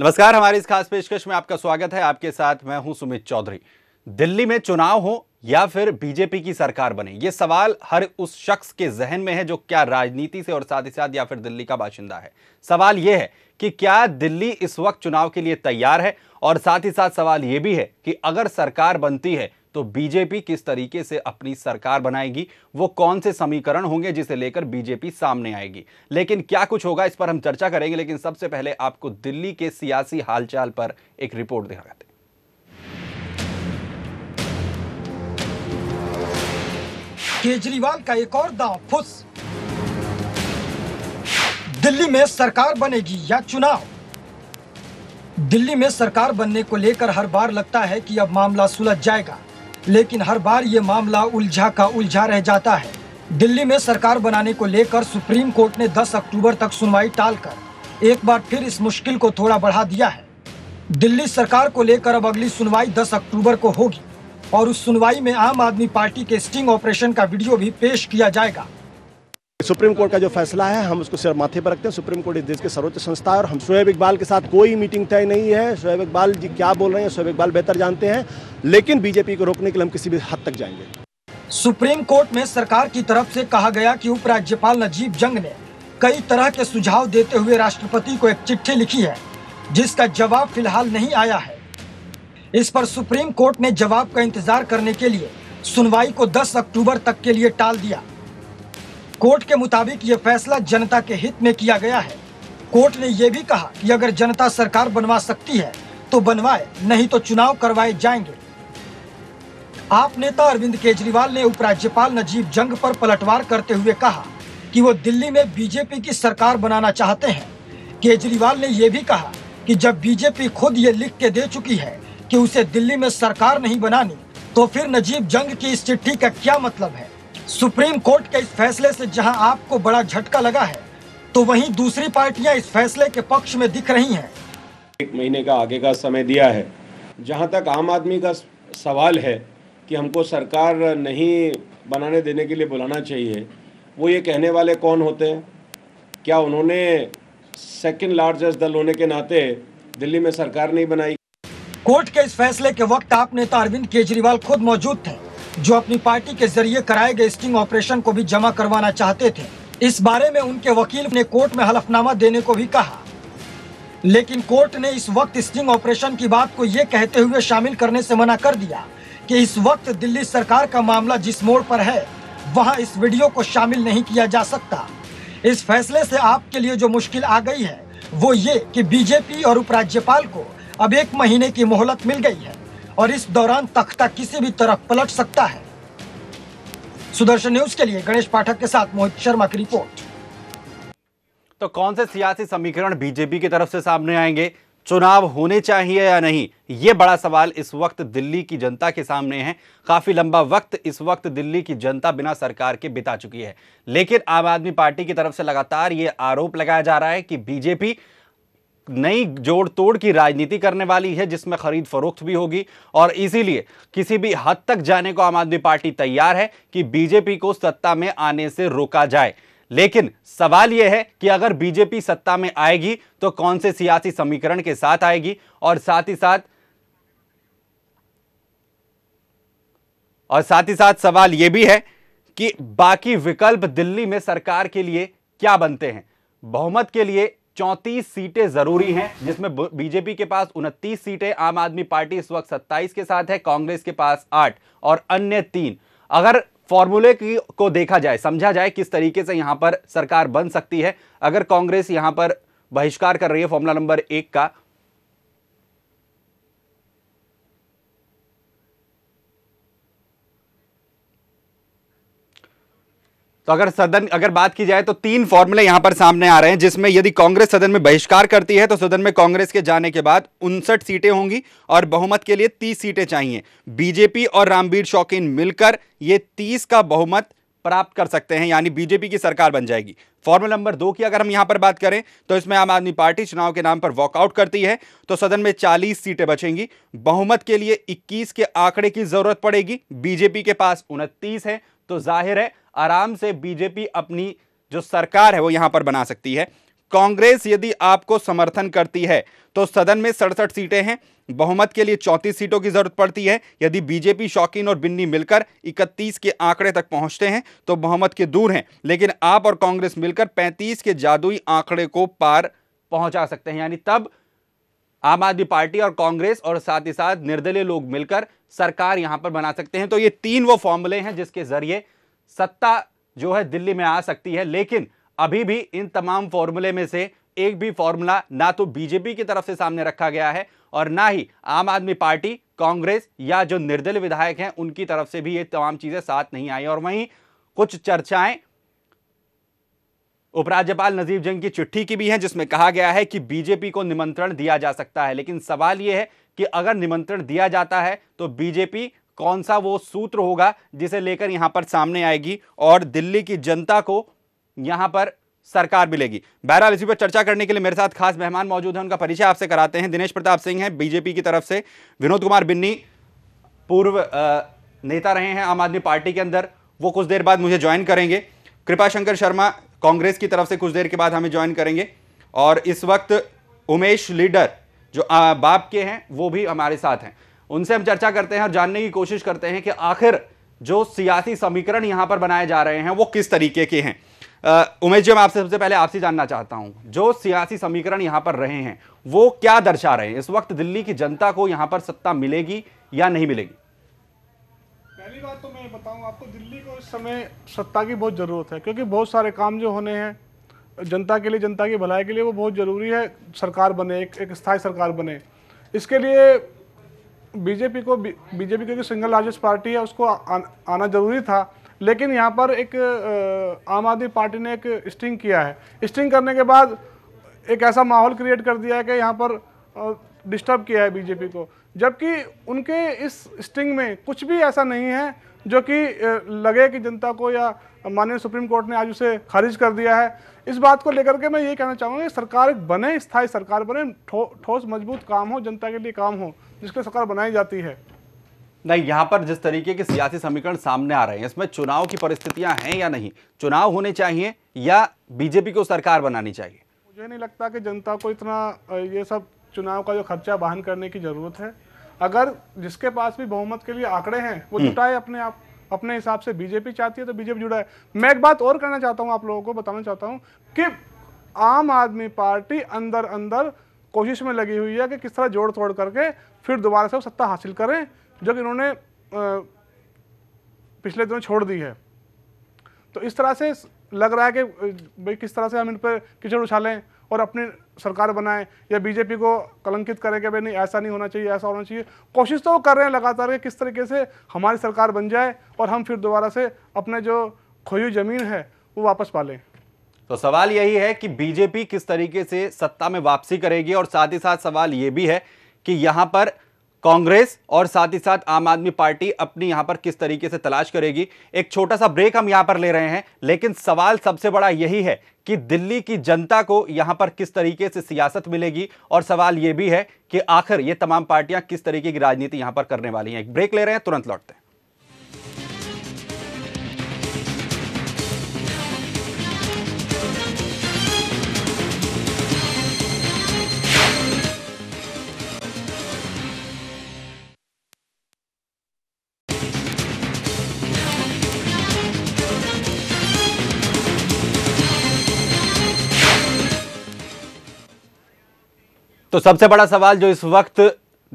नमस्कार हमारी इस खास पेशकश में आपका स्वागत है आपके साथ मैं हूं सुमित चौधरी दिल्ली में चुनाव हो या फिर बीजेपी की सरकार बने ये सवाल हर उस शख्स के जहन में है जो क्या राजनीति से और साथ ही साथ या फिर दिल्ली का बाशिंदा है सवाल यह है कि क्या दिल्ली इस वक्त चुनाव के लिए तैयार है और साथ ही साथ सवाल यह भी है कि अगर सरकार बनती है तो बीजेपी किस तरीके से अपनी सरकार बनाएगी वो कौन से समीकरण होंगे जिसे लेकर बीजेपी सामने आएगी लेकिन क्या कुछ होगा इस पर हम चर्चा करेंगे लेकिन सबसे पहले आपको दिल्ली के सियासी हालचाल पर एक रिपोर्ट दिखाते देते केजरीवाल का एक और दांव फुस दिल्ली में सरकार बनेगी या चुनाव दिल्ली में सरकार बनने को लेकर हर बार लगता है कि अब मामला सुलझ जाएगा लेकिन हर बार ये मामला उलझा का उलझा रह जाता है दिल्ली में सरकार बनाने को लेकर सुप्रीम कोर्ट ने 10 अक्टूबर तक सुनवाई टालकर एक बार फिर इस मुश्किल को थोड़ा बढ़ा दिया है दिल्ली सरकार को लेकर अब अगली सुनवाई 10 अक्टूबर को होगी और उस सुनवाई में आम आदमी पार्टी के स्टिंग ऑपरेशन का वीडियो भी पेश किया जाएगा सुप्रीम कोर्ट का जो फैसला है हम उसको सिर्फ माथे पर रखते हैं सुप्रीम कोर्ट इस देश के सर्वोच्च संस्था है और हम शोएब इकबाल के साथ कोई मीटिंग तय नहीं है शोएब इकबाल जी क्या बोल रहे हैं शोएब इकबाल बेहतर जानते हैं लेकिन बीजेपी को रोकने के लिए हम किसी भी हद तक जाएंगे सुप्रीम कोर्ट में सरकार की तरफ से कहा गया कि उपराज्यपाल नजीब जंग ने कई तरह के सुझाव देते हुए राष्ट्रपति को एक चिट्ठी लिखी है जिसका जवाब फिलहाल नहीं आया है इस पर सुप्रीम कोर्ट ने जवाब का इंतजार करने के लिए सुनवाई को 10 अक्टूबर तक के लिए टाल दिया कोर्ट के मुताबिक ये फैसला जनता के हित में किया गया है कोर्ट ने यह भी कहा कि अगर जनता सरकार बनवा सकती है तो बनवाए नहीं तो चुनाव करवाए जाएंगे आप नेता अरविंद केजरीवाल ने उपराज्यपाल नजीब जंग पर पलटवार करते हुए कहा कि वो दिल्ली में बीजेपी की सरकार बनाना चाहते हैं केजरीवाल ने यह भी कहा कि जब बीजेपी खुद ये लिख के दे चुकी है कि उसे दिल्ली में सरकार नहीं बनानी तो फिर नजीब जंग की इस चिट्ठी का क्या मतलब है सुप्रीम कोर्ट के इस फैसले से जहां आपको बड़ा झटका लगा है तो वहीं दूसरी पार्टियां इस फैसले के पक्ष में दिख रही हैं एक महीने का आगे का समय दिया है जहां तक आम आदमी का सवाल है कि हमको सरकार नहीं बनाने देने के लिए बुलाना चाहिए वो ये कहने वाले कौन होते हैं क्या उन्होंने सेकेंड लार्जेस्ट दल होने के नाते दिल्ली में सरकार नहीं बनाई कोर्ट के इस फैसले के वक्त आप नेता अरविंद केजरीवाल खुद मौजूद थे जो अपनी पार्टी के जरिए कराए गए स्टिंग ऑपरेशन को भी जमा करवाना चाहते थे इस बारे में उनके वकील ने कोर्ट में हलफनामा देने को भी कहा लेकिन कोर्ट ने इस वक्त स्टिंग ऑपरेशन की बात को ये कहते हुए शामिल करने से मना कर दिया कि इस वक्त दिल्ली सरकार का मामला जिस मोड़ पर है वहां इस वीडियो को शामिल नहीं किया जा सकता इस फैसले से आपके लिए जो मुश्किल आ गई है वो ये कि बीजेपी और उपराज्यपाल को अब एक महीने की मोहलत मिल गई है और इस दौरान तख्ता किसी भी तरफ पलट सकता है सुदर्शन न्यूज के लिए गणेश पाठक के साथ मोहित शर्मा की रिपोर्ट तो कौन से सियासी समीकरण बीजेपी की तरफ से सामने आएंगे चुनाव होने चाहिए या नहीं ये बड़ा सवाल इस वक्त दिल्ली की जनता के सामने है काफ़ी लंबा वक्त इस वक्त दिल्ली की जनता बिना सरकार के बिता चुकी है लेकिन आम आदमी पार्टी की तरफ से लगातार ये आरोप लगाया जा रहा है कि बीजेपी नई जोड़ तोड़ की राजनीति करने वाली है जिसमें खरीद फरोख्त भी होगी और इसीलिए किसी भी हद तक जाने को आम आदमी पार्टी तैयार है कि बीजेपी को सत्ता में आने से रोका जाए लेकिन सवाल यह है कि अगर बीजेपी सत्ता में आएगी तो कौन से सियासी समीकरण के साथ आएगी और साथ ही साथ और साथ ही साथ सवाल यह भी है कि बाकी विकल्प दिल्ली में सरकार के लिए क्या बनते हैं बहुमत के लिए 34 सीटें जरूरी हैं जिसमें बीजेपी के पास उनतीस सीटें आम आदमी पार्टी इस वक्त सत्ताईस के साथ है कांग्रेस के पास आठ और अन्य तीन अगर फॉर्मूले की को देखा जाए समझा जाए किस तरीके से यहां पर सरकार बन सकती है अगर कांग्रेस यहां पर बहिष्कार कर रही है फॉर्मूला नंबर एक का तो अगर सदन अगर बात की जाए तो तीन फॉर्मूले यहां पर सामने आ रहे हैं जिसमें यदि कांग्रेस सदन में बहिष्कार करती है तो सदन में कांग्रेस के जाने के बाद उनसठ सीटें होंगी और बहुमत के लिए तीस सीटें चाहिए बीजेपी और रामवीर शौकीन मिलकर ये तीस का बहुमत प्राप्त कर सकते हैं यानी बीजेपी की सरकार बन जाएगी फॉर्मूल नंबर दो की अगर हम यहां पर बात करें तो इसमें आम आदमी पार्टी चुनाव के नाम पर वॉकआउट करती है तो सदन में 40 सीटें बचेंगी बहुमत के लिए 21 के आंकड़े की जरूरत पड़ेगी बीजेपी के पास उनतीस है तो जाहिर है आराम से बीजेपी अपनी जो सरकार है वो यहां पर बना सकती है कांग्रेस यदि आपको समर्थन करती है तो सदन में सड़सठ सीटें हैं बहुमत के लिए चौंतीस सीटों की जरूरत पड़ती है यदि बीजेपी शौकीन और बिन्नी मिलकर 31 के आंकड़े तक पहुंचते हैं तो बहुमत के दूर हैं लेकिन आप और कांग्रेस मिलकर 35 के जादुई आंकड़े को पार पहुंचा सकते हैं यानी तब आम आदमी पार्टी और कांग्रेस और साथ ही साथ निर्दलीय लोग मिलकर सरकार यहां पर बना सकते हैं तो ये तीन वो फॉर्मूले हैं जिसके जरिए सत्ता जो है दिल्ली में आ सकती है लेकिन अभी भी इन तमाम फॉर्मूले में से एक भी फॉर्मूला ना तो बीजेपी की तरफ से सामने रखा गया है और ना ही आम आदमी पार्टी कांग्रेस या जो निर्दलीय विधायक हैं उनकी तरफ से भी ये तमाम चीज़ें साथ नहीं आई और वहीं कुछ चर्चाएं उपराज्यपाल नजीब जंग की चिट्ठी की भी है जिसमें कहा गया है कि बीजेपी को निमंत्रण दिया जा सकता है लेकिन सवाल यह है कि अगर निमंत्रण दिया जाता है तो बीजेपी कौन सा वो सूत्र होगा जिसे लेकर यहां पर सामने आएगी और दिल्ली की जनता को यहां पर सरकार मिलेगी बहरहाल इसी पर चर्चा करने के लिए मेरे साथ खास मेहमान मौजूद हैं उनका परिचय आपसे कराते हैं दिनेश प्रताप सिंह हैं बीजेपी की तरफ से विनोद कुमार बिन्नी पूर्व नेता रहे हैं आम आदमी पार्टी के अंदर वो कुछ देर बाद मुझे ज्वाइन करेंगे कृपा शंकर शर्मा कांग्रेस की तरफ से कुछ देर के बाद हमें ज्वाइन करेंगे और इस वक्त उमेश लीडर जो आ, बाप के हैं वो भी हमारे साथ हैं उनसे हम चर्चा करते हैं और जानने की कोशिश करते हैं कि आखिर जो सियासी समीकरण यहां पर बनाए जा रहे हैं वो किस तरीके के हैं उमेश जी मैं आपसे सबसे पहले आपसे जानना चाहता हूं जो सियासी समीकरण यहां पर रहे हैं वो क्या दर्शा रहे हैं इस वक्त दिल्ली की जनता को यहां पर सत्ता मिलेगी या नहीं मिलेगी पहली बात तो मैं बताऊं आपको दिल्ली समय सत्ता की बहुत ज़रूरत है क्योंकि बहुत सारे काम जो होने हैं जनता के लिए जनता की भलाई के लिए वो बहुत ज़रूरी है सरकार बने एक, एक स्थायी सरकार बने इसके लिए बीजेपी को बीजेपी क्योंकि सिंगल लार्जेस्ट पार्टी है उसको आ, आना ज़रूरी था लेकिन यहाँ पर एक आम आदमी पार्टी ने एक स्टिंग किया है स्टिंग करने के बाद एक ऐसा माहौल क्रिएट कर दिया है कि यहाँ पर डिस्टर्ब किया है बीजेपी को जबकि उनके इस स्टिंग में कुछ भी ऐसा नहीं है जो कि लगे कि जनता को या माननीय सुप्रीम कोर्ट ने आज उसे खारिज कर दिया है इस बात को लेकर के मैं ये कहना चाहूँगा कि सरकार बने स्थायी सरकार बने ठोस थो, मजबूत काम हो जनता के लिए काम हो जिसके सरकार बनाई जाती है नहीं यहाँ पर जिस तरीके के सियासी समीकरण सामने आ रहे हैं इसमें चुनाव की परिस्थितियां हैं या नहीं चुनाव होने चाहिए या बीजेपी को सरकार बनानी चाहिए मुझे नहीं लगता कि जनता को इतना ये सब चुनाव का जो खर्चा वाहन करने की ज़रूरत है अगर जिसके पास भी बहुमत के लिए आंकड़े हैं वो हम्म। जुटाए अपने आप अपने हिसाब से बीजेपी चाहती है तो बीजेपी जुड़ा है मैं एक बात और करना चाहता हूँ आप लोगों को बताना चाहता हूँ कि आम आदमी पार्टी अंदर अंदर कोशिश में लगी हुई है कि किस तरह जोड़ तोड़ करके फिर दोबारा से वो सत्ता हासिल करें जो कि इन्होंने पिछले दिनों छोड़ दी है तो इस तरह से लग रहा है कि भाई किस तरह से हम इन पर किचड़ उछालें और अपनी सरकार बनाए या बीजेपी को कलंकित करें कि भाई नहीं ऐसा नहीं होना चाहिए ऐसा होना चाहिए कोशिश तो वो कर रहे हैं लगातार कि किस तरीके से हमारी सरकार बन जाए और हम फिर दोबारा से अपने जो खोई जमीन है वो वापस पा लें तो सवाल यही है कि बीजेपी किस तरीके से सत्ता में वापसी करेगी और साथ ही साथ सवाल ये भी है कि यहाँ पर कांग्रेस और साथ ही साथ आम आदमी पार्टी अपनी यहां पर किस तरीके से तलाश करेगी एक छोटा सा ब्रेक हम यहां पर ले रहे हैं लेकिन सवाल सबसे बड़ा यही है कि दिल्ली की जनता को यहां पर किस तरीके से सियासत मिलेगी और सवाल यह भी है कि आखिर ये तमाम पार्टियां किस तरीके की राजनीति यहां पर करने वाली हैं एक ब्रेक ले रहे हैं तुरंत लौटते हैं तो सबसे बड़ा सवाल जो इस वक्त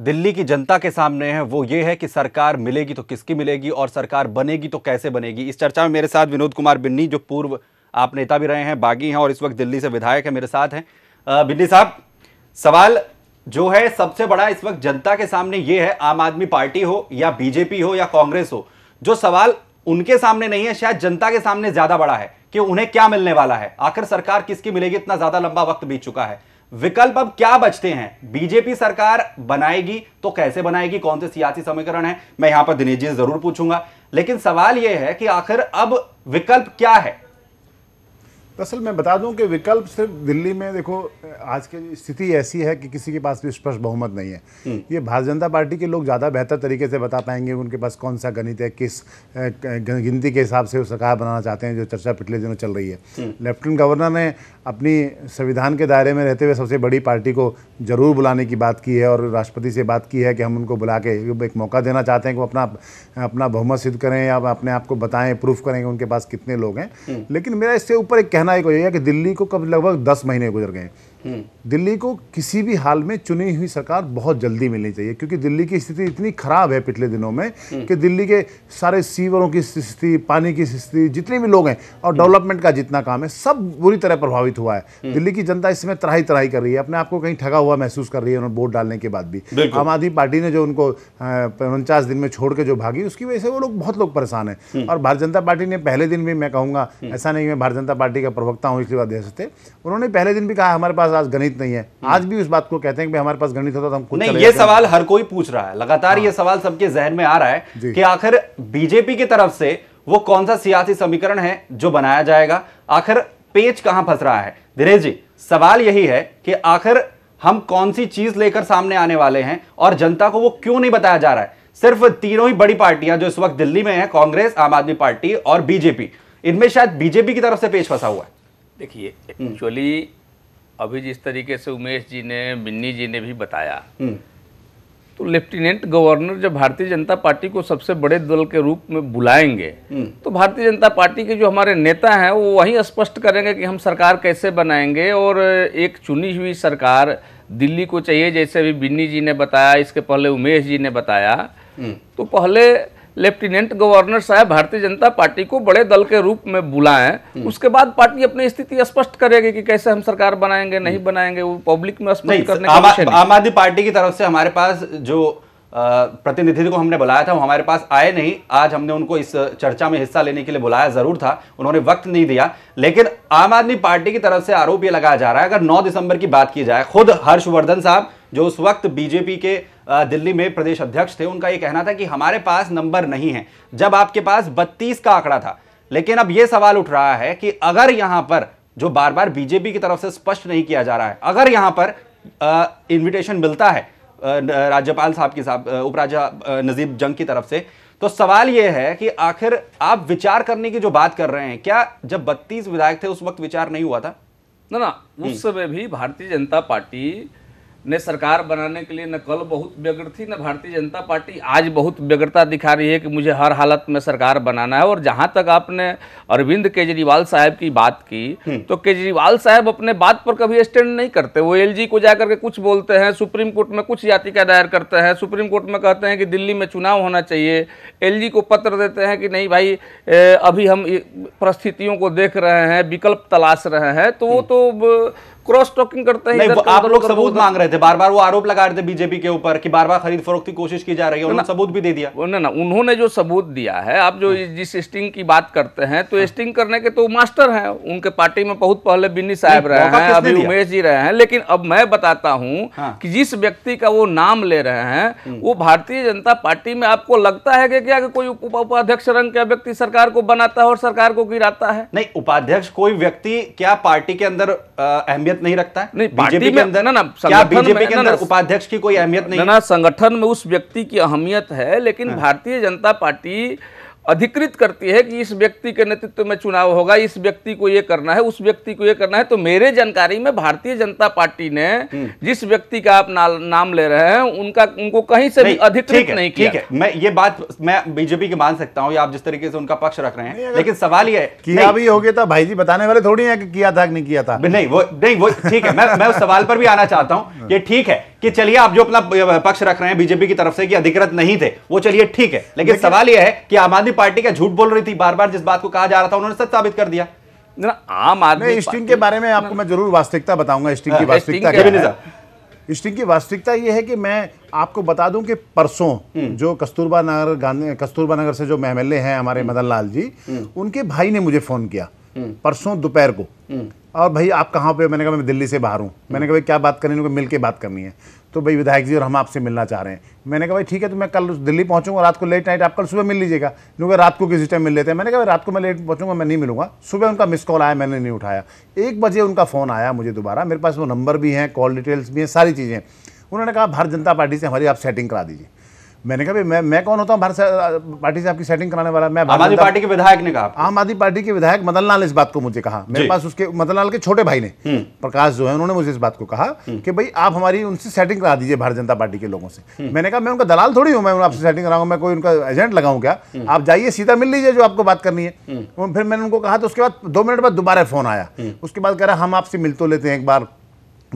दिल्ली की जनता के सामने है वो ये है कि सरकार मिलेगी तो किसकी मिलेगी और सरकार बनेगी तो कैसे बनेगी इस चर्चा में मेरे साथ विनोद कुमार बिन्नी जो पूर्व आप नेता भी रहे हैं बागी हैं और इस वक्त दिल्ली से विधायक है मेरे साथ हैं बिन्नी साहब सवाल जो है सबसे बड़ा इस वक्त जनता के सामने ये है आम आदमी पार्टी हो या बीजेपी हो या कांग्रेस हो जो सवाल उनके सामने नहीं है शायद जनता के सामने ज्यादा बड़ा है कि उन्हें क्या मिलने वाला है आखिर सरकार किसकी मिलेगी इतना ज्यादा लंबा वक्त बीत चुका है विकल्प अब क्या बचते हैं बीजेपी सरकार बनाएगी तो कैसे बनाएगी कौन से सियासी समीकरण है मैं यहां पर दिनेश जी जरूर पूछूंगा लेकिन सवाल यह है कि आखिर अब विकल्प क्या है दरअसल मैं बता दूं कि विकल्प सिर्फ दिल्ली में देखो आज की स्थिति ऐसी है कि किसी के पास भी स्पष्ट बहुमत नहीं है हम्म। ये भारतीय जनता पार्टी के लोग ज़्यादा बेहतर तरीके से बता पाएंगे उनके पास कौन सा गणित है किस गिनती के हिसाब से वो सरकार बनाना चाहते हैं जो चर्चा पिछले दिनों चल रही है हम्म। लेफ्टिनेंट गवर्नर ने अपनी संविधान के दायरे में रहते हुए सबसे बड़ी पार्टी को ज़रूर बुलाने की बात की है और राष्ट्रपति से बात की है कि हम उनको बुला के एक मौका देना चाहते हैं कि वो अपना अपना बहुमत सिद्ध करें या अपने आप को बताएं प्रूफ करें कि उनके पास कितने लोग हैं हम्म। लेकिन मेरा इससे ऊपर एक कहना एक हो है कि दिल्ली को कब लगभग दस महीने गुजर गए दिल्ली को किसी भी हाल में चुनी हुई सरकार बहुत जल्दी मिलनी चाहिए क्योंकि दिल्ली की स्थिति इतनी खराब है पिछले दिनों में कि दिल्ली के सारे सीवरों की स्थिति पानी की स्थिति जितने भी लोग हैं और डेवलपमेंट का जितना काम है सब बुरी तरह प्रभावित हुआ है दिल्ली की जनता इसमें तराई तराई कर रही है अपने आप को कहीं ठगा हुआ महसूस कर रही है उन्होंने वोट डालने के बाद भी आम आदमी पार्टी ने जो उनको उनचास दिन में छोड़ के जो भागी उसकी वजह से वो लोग बहुत लोग परेशान है हम्म। और भारतीय जनता पार्टी ने पहले दिन भी मैं कहूँगा हम्म। ऐसा नहीं मैं भारतीय जनता पार्टी का प्रवक्ता हूँ इसलिए उन्होंने पहले दिन भी कहा हमारे पास पास आज गणित नहीं है हम्म। आज भी उस बात को कहते हैं कि हमारे पास गणित होता तो हम कुछ नहीं ये सवाल हर कोई पूछ रहा है लगातार हाँ। ये सवाल सबके जहन में आ रहा है कि आखिर बीजेपी की तरफ से वो कौन सा सियासी समीकरण है जो बनाया जाएगा आखिर पेच कहां फंस रहा है धीरेज जी सवाल यही है कि आखिर हम कौन सी चीज लेकर सामने आने वाले हैं और जनता को वो क्यों नहीं बताया जा रहा है सिर्फ तीनों ही बड़ी पार्टियां जो इस वक्त दिल्ली में है कांग्रेस आम आदमी पार्टी और बीजेपी इनमें शायद बीजेपी की तरफ से पेच फंसा हुआ है देखिए एक्चुअली हम्म। अभी जिस तरीके से उमेश जी ने बिन्नी जी ने भी बताया हम्म। तो लेफ्टिनेंट गवर्नर जब भारतीय जनता पार्टी को सबसे बड़े दल के रूप में बुलाएंगे हम्म। तो भारतीय जनता पार्टी के जो हमारे नेता हैं वो वही स्पष्ट करेंगे कि हम सरकार कैसे बनाएंगे और एक चुनी हुई सरकार दिल्ली को चाहिए जैसे अभी बिन्नी जी ने बताया इसके पहले उमेश जी ने बताया हम्म। तो पहले लेफ्टिनेंट गवर्नर साहब भारतीय जनता पार्टी को बड़े दल के रूप में बुलाएं हम्म। उसके बाद पार्टी अपनी स्थिति स्पष्ट करेगी कि कैसे हम सरकार बनाएंगे नहीं हम्म। बनाएंगे वो पब्लिक में स्पष्ट करने का आम आदमी पार्टी की तरफ से हमारे पास जो प्रतिनिधि को हमने बुलाया था वो हमारे पास आए नहीं आज हमने उनको इस चर्चा में हिस्सा लेने के लिए बुलाया जरूर था उन्होंने वक्त नहीं दिया लेकिन आम आदमी पार्टी की तरफ से आरोप ये लगाया जा रहा है अगर 9 दिसंबर की बात की जाए खुद हर्षवर्धन साहब जो उस वक्त बीजेपी के दिल्ली में प्रदेश अध्यक्ष थे उनका यह कहना था कि हमारे पास नंबर नहीं है जब आपके पास बत्तीस का आंकड़ा था लेकिन अब यह सवाल उठ रहा है कि अगर यहां पर जो बार बार बीजेपी की तरफ से स्पष्ट नहीं किया जा रहा है अगर यहां पर इन्विटेशन मिलता है राज्यपाल साहब की साहब उपराज्य नजीब जंग की तरफ से तो सवाल यह है कि आखिर आप विचार करने की जो बात कर रहे हैं क्या जब बत्तीस विधायक थे उस वक्त विचार नहीं हुआ था ना ना उस हम्म। समय भी भारतीय जनता पार्टी ने सरकार बनाने के लिए न कल बहुत व्यग्र थी न भारतीय जनता पार्टी आज बहुत व्यग्रता दिखा रही है कि मुझे हर हालत में सरकार बनाना है और जहाँ तक आपने अरविंद केजरीवाल साहब की बात की हम्म। तो केजरीवाल साहब अपने बात पर कभी स्टैंड नहीं करते वो एलजी को जाकर के कुछ बोलते हैं सुप्रीम कोर्ट में कुछ याचिका दायर करते हैं सुप्रीम कोर्ट में कहते हैं कि दिल्ली में चुनाव होना चाहिए एल को पत्र देते हैं कि नहीं भाई अभी हम परिस्थितियों को देख रहे हैं विकल्प तलाश रहे हैं तो वो हम्म। तो क्रॉस टॉकिंग करते हैं आप लोग सबूत मांग रहे थे बार बार वो आरोप लगा रहे थे बीजेपी के ऊपर कि बार बार खरीद फरोख्त की कोशिश की जा रही है उन्होंने सबूत भी दे दिया ना ना उन्होंने जो सबूत दिया है आप जो हाँ। जिस स्टिंग की बात करते हैं तो स्टिंग हाँ। करने के तो मास्टर हैं उनके पार्टी में बहुत पहले बिन्नी साहब रहे हैं अभी उमेश जी रहे हैं लेकिन अब मैं बताता हूँ हाँ। कि जिस व्यक्ति का वो नाम ले रहे हैं हम्म। वो भारतीय जनता पार्टी में आपको लगता है कि क्या कोई उपाध्यक्ष रंग का व्यक्ति सरकार को बनाता है और सरकार को गिराता है नहीं उपाध्यक्ष कोई व्यक्ति क्या पार्टी के अंदर अहमियत अहमियत नहीं रखता नहीं बीजेपी के अंदर ना ना क्या बीजेपी के अंदर उपाध्यक्ष की कोई अहमियत नहीं ना संगठन में उस व्यक्ति की अहमियत है लेकिन हाँ। भारतीय जनता पार्टी अधिकृत करती है कि इस व्यक्ति के नेतृत्व में चुनाव होगा इस व्यक्ति को ये करना है उस व्यक्ति को ये करना है तो मेरे जानकारी में भारतीय जनता पार्टी ने हम्म। जिस व्यक्ति का आप ना, नाम ले रहे हैं उनका उनको कहीं से भी अधिकृत नहीं, नहीं किया ठीक है मैं ये बात मैं बीजेपी की मान सकता हूँ आप जिस तरीके से उनका पक्ष रख रहे हैं लेकिन सवाल ये किया भी हो गया था भाई जी बताने वाले थोड़ी है कि किया था कि नहीं किया था नहीं वो नहीं वो ठीक है मैं उस सवाल पर भी आना चाहता हूँ ये हाँ। ठीक है कि चलिए आप जो अपना पक्ष रख रहे हैं बीजेपी की तरफ से कि अधिकृत नहीं थे वो चलिए ठीक है लेकिन सवाल यह है कि आम आदमी पार्टी का झूठ बोल रही थी बार बार जिस बात को कहा जा रहा था उन्होंने सच साबित कर दिया आम आदमी स्टिंग के बारे में आपको मैं जरूर वास्तविकता बताऊंगा हाँ, स्टिंग की वास्तविकता स्टिंग की वास्तविकता यह है कि मैं आपको बता दूं कि परसों हम्म। जो कस्तूरबा नगर गांधी कस्तूरबा नगर से जो एम हैं हमारे हम्म। मदन लाल जी हम्म। उनके भाई ने मुझे फोन किया परसों दोपहर को और भाई आप कहाँ पे मैंने कहा मैं दिल्ली से बाहर हूँ मैंने कहा भाई क्या बात करनी है मिल के बात करनी है तो भाई विधायक जी और हम आपसे मिलना चाह रहे हैं मैंने कहा भाई ठीक है तो मैं कल दिल्ली पहुँचूँगा रात को लेट नाइट आप कल सुबह मिल लीजिएगा क्योंकि रात को किसी टाइम मिल लेते हैं मैंने कहा रात को मैं लेट पहुँचूँगा मैं नहीं मिलूँगा सुबह उनका मिस कॉल आया मैंने नहीं उठाया एक बजे उनका फ़ोन आया मुझे दोबारा मेरे पास वो नंबर भी हैं कॉल डिटेल्स भी हैं सारी चीज़ें उन्होंने कहा भारत जनता पार्टी से हमारी आप सेटिंग करा दीजिए मैंने कहा मैं मैं कौन होता हूँ भारत पार्टी से आपकी सेटिंग कराने वाला मैं आम आदमी पार्टी के विधायक ने कहा आम आदमी पार्टी के विधायक मदन लाल इस बात को मुझे कहा मेरे पास उसके मदन लाल के छोटे भाई ने हम्म। प्रकाश जो है उन्होंने मुझे इस बात को कहा हम्म। कि भाई आप हमारी उनसे सेटिंग करा दीजिए भारतीय जनता पार्टी के लोगों से हम्म। मैंने कहा मैं उनका दलाल थोड़ी हूँ मैं आपसे सेटिंग कराऊंगा मैं कोई उनका एजेंट लगाऊ क्या आप जाइए सीधा मिल लीजिए जो आपको बात करनी है फिर मैंने उनको कहा तो उसके बाद दो मिनट बाद दोबारा फोन आया उसके बाद कह रहा हम आपसे मिल तो लेते हैं एक बार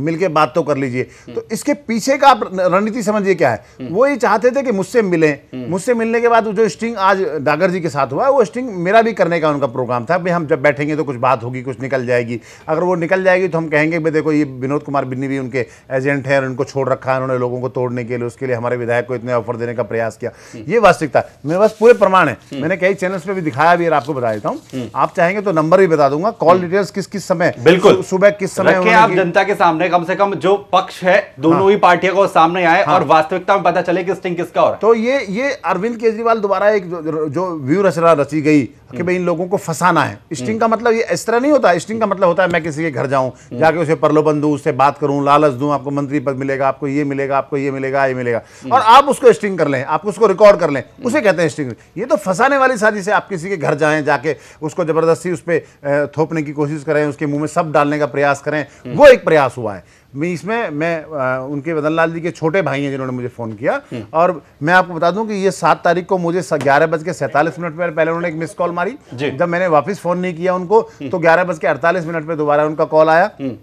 मिलके बात तो कर लीजिए तो इसके पीछे का आप रणनीति समझिए क्या है वो ये चाहते थे कि मुझसे मिलें मुझसे मिलने के बाद जो स्टिंग आज डागर जी के साथ हुआ वो स्टिंग मेरा भी करने का उनका प्रोग्राम था भाई हम जब बैठेंगे तो कुछ बात होगी कुछ निकल जाएगी अगर वो निकल जाएगी तो हम कहेंगे भाई देखो ये विनोद कुमार बिन्नी भी उनके एजेंट हैं उनको छोड़ रखा है उन्होंने लोगों को तोड़ने के लिए उसके लिए हमारे विधायक को इतने ऑफर देने का प्रयास किया ये वास्तविकता मेरे पास पूरे प्रमाण है मैंने कई चैनल्स पर भी दिखाया भी आपको बता देता हूँ आप चाहेंगे तो नंबर भी बता दूंगा कॉल डिटेल्स किस किस समय बिल्कुल सुबह किस समय जनता के सामने इसमें कम से कम जो पक्ष है दोनों हाँ। ही पार्टियों को सामने आए हाँ। और वास्तविकता में पता चले कि स्टिंग किसका हो रहा है तो ये ये अरविंद केजरीवाल द्वारा एक जो, जो व्यू रचना रची गई कि भाई इन लोगों को फंसाना है स्टिंग का मतलब ये इस तरह नहीं होता स्टिंग का मतलब होता है मैं किसी के घर जाऊँ हम्म। जाके उसे प्रलोभन दूँ उससे बात करूँ लालच दूँ आपको मंत्री पद मिलेगा आपको ये मिलेगा आपको ये मिलेगा ये मिलेगा हम्म। और आप उसको स्टिंग कर लें आप उसको रिकॉर्ड कर लें हम्म। उसे कहते हैं स्टिंग ये तो फंसाने वाली साजिश है आप किसी के घर जाएँ जाके उसको ज़बरदस्ती उस पर थोपने की कोशिश करें उसके मुंह में सब डालने का प्रयास करें वो एक प्रयास हुआ है मैं इसमें मैं आ, उनके वदन लाल जी के छोटे भाई हैं जिन्होंने मुझे फ़ोन किया और मैं आपको बता दूं कि ये सात तारीख को मुझे ग्यारह बज के सैंतालीस मिनट पर पहले उन्होंने एक मिस कॉल मारी जब मैंने वापस फ़ोन नहीं किया उनको हम्म। तो ग्यारह बज के अड़तालीस मिनट पर दोबारा उनका कॉल आया हम्म।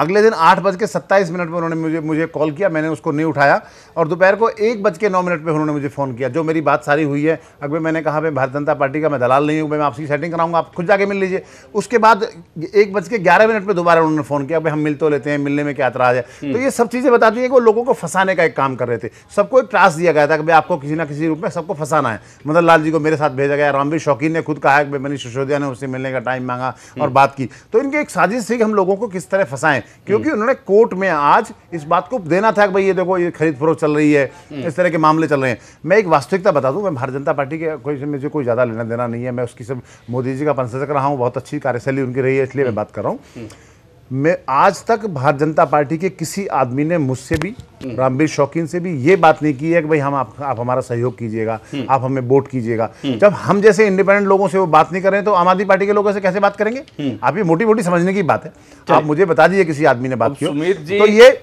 अगले दिन आठ बज के सत्ताईस मिनट पर उन्होंने मुझे मुझे कॉल किया मैंने उसको नहीं उठाया और दोपहर को एक बज के नौ मिनट पर उन्होंने मुझे फ़ोन किया जो मेरी बात सारी हुई है अगर मैंने कहा मैं भारतीय जनता पार्टी का मैं दलाल नहीं हूँ मैं आपकी सेटिंग कराऊंगा आप खुद जाके मिल लीजिए उसके बाद एक बज के ग्यारह मिनट पर दोबारा उन्होंने फ़ोन किया भाई हम मिल तो लेते हैं मिलने में क्या अतराज है तो ये सब चीज़ें बताती हैं कि वो लोगों को फंसाने का एक काम कर रहे थे सबको एक ट्रास दिया गया था कि भाई आपको किसी ना किसी रूप में सबको फंसाना है मदन लाल जी को मेरे साथ भेजा गया रामवीर शौकीन ने खुद कहा कि भाई मनीष सिसोदिया ने उससे मिलने का टाइम मांगा और बात की तो इनकी एक साजिश थी कि हम लोगों को किस तरह फंसाएं क्योंकि उन्होंने कोर्ट में आज इस बात को देना था कि भाई ये देखो ये खरीद फरोख चल रही है हम्म। इस तरह के मामले चल रहे हैं मैं एक वास्तविकता बता दूं मैं भारतीय जनता पार्टी के कोई मुझे कोई ज़्यादा लेना देना नहीं है मैं उसकी सब मोदी जी का प्रशंसक रहा हूँ बहुत अच्छी कार्यशैली उनकी रही है इसलिए मैं हम्म। बात कर रहा हूँ हम्म। मैं आज तक भारत जनता पार्टी के किसी आदमी ने मुझसे भी रामवीर शौकीन से भी ये बात नहीं की है कि भाई हम आप, आप हमारा सहयोग कीजिएगा आप हमें वोट कीजिएगा जब हम जैसे इंडिपेंडेंट लोगों से वो बात नहीं करें तो आम आदमी पार्टी के लोगों से कैसे बात करेंगे आप ये मोटी मोटी समझने की बात है आप मुझे बता दीजिए किसी आदमी ने बात की तो ये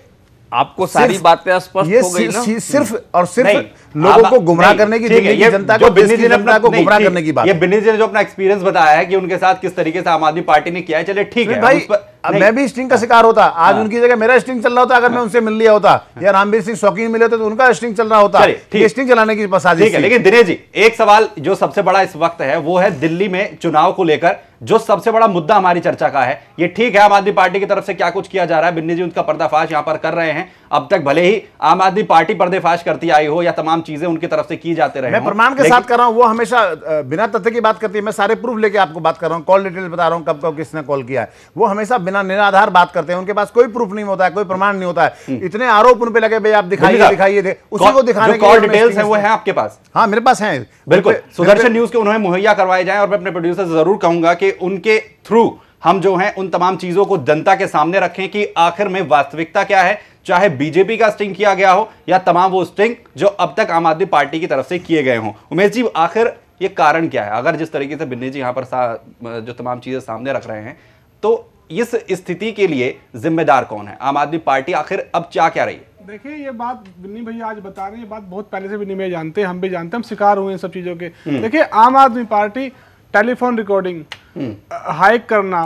आपको सारी बातें स्पष्ट हो गई ना सिर्फ और सिर्फ लोगों को गुमराह करने की जनता को जनता को गुमराह करने की बात ये बिन्नी जी ने जो अपना एक्सपीरियंस बताया है कि उनके साथ किस तरीके से आम आदमी पार्टी ने किया है चले ठीक है भाई अब मैं भी स्टिंग का हाँ। शिकार होता आज हाँ। उनकी जगह मेरा स्टिंग चल रहा होता अगर मैं हाँ। उनसे मिल लिया होता हाँ। या रामवीर सिंह शौकीन मिले तो उनका स्टिंग चल रहा होता तो स्टिंग चलाने की ठीक है लेकिन दिनेश जी एक सवाल जो सबसे बड़ा इस वक्त है वो है दिल्ली में चुनाव को लेकर जो सबसे बड़ा मुद्दा हमारी चर्चा का है ये ठीक है आम आदमी पार्टी की तरफ से क्या कुछ किया जा रहा है बिन्नी जी उनका पर्दाफाश यहां पर कर रहे हैं अब तक भले ही आम आदमी पार्टी पर्दाफाश करती आई हो या तमाम चीजें उनकी तरफ से की जाते रहे मैं प्रमाण के साथ कर रहा हूं वो हमेशा बिना तथ्य की बात करती है मैं सारे प्रूफ लेके आपको बात कर रहा हूँ कॉल डिटेल बता रहा हूँ कब कब किसने कॉल किया है वो हमेशा बिना निराधार बात करते हैं उनके पास कोई प्रूफ नहीं होता है कोई प्रमाण नहीं होता है हम्म। इतने आरोप उन पे लगे भाई आप दिखाइए दिखाइए उसी को दिखाने के डिटेल्स है वो है आपके पास हाँ मेरे पास है बिल्कुल सुदर्शन न्यूज के उन्होंने मुहैया करवाए जाए और मैं अपने प्रोड्यूसर से जरूर कहूंगा कि उनके थ्रू हम जो हैं उन तमाम चीजों को जनता के सामने रखें कि आखिर में वास्तविकता क्या है चाहे बीजेपी का स्टिंग किया गया हो या तमाम वो स्टिंग जो अब तक आम आदमी पार्टी की तरफ से किए गए हों उमेश जी आखिर ये कारण क्या है अगर जिस तरीके से बिन्नी जी यहां पर जो तमाम चीज़ें सामने रख रहे हैं तो इस स्थिति के लिए जिम्मेदार कौन है आम आदमी पार्टी आखिर अब क्या क्या रही है देखिए ये बात बिन्नी भैया आज बता रहे हैं ये बात बहुत पहले से बिन्नी भैया जानते हैं हम भी जानते हैं हम शिकार हुए हैं सब चीज़ों के हम्म। देखिए आम आदमी पार्टी टेलीफोन रिकॉर्डिंग हम्म। हाइक करना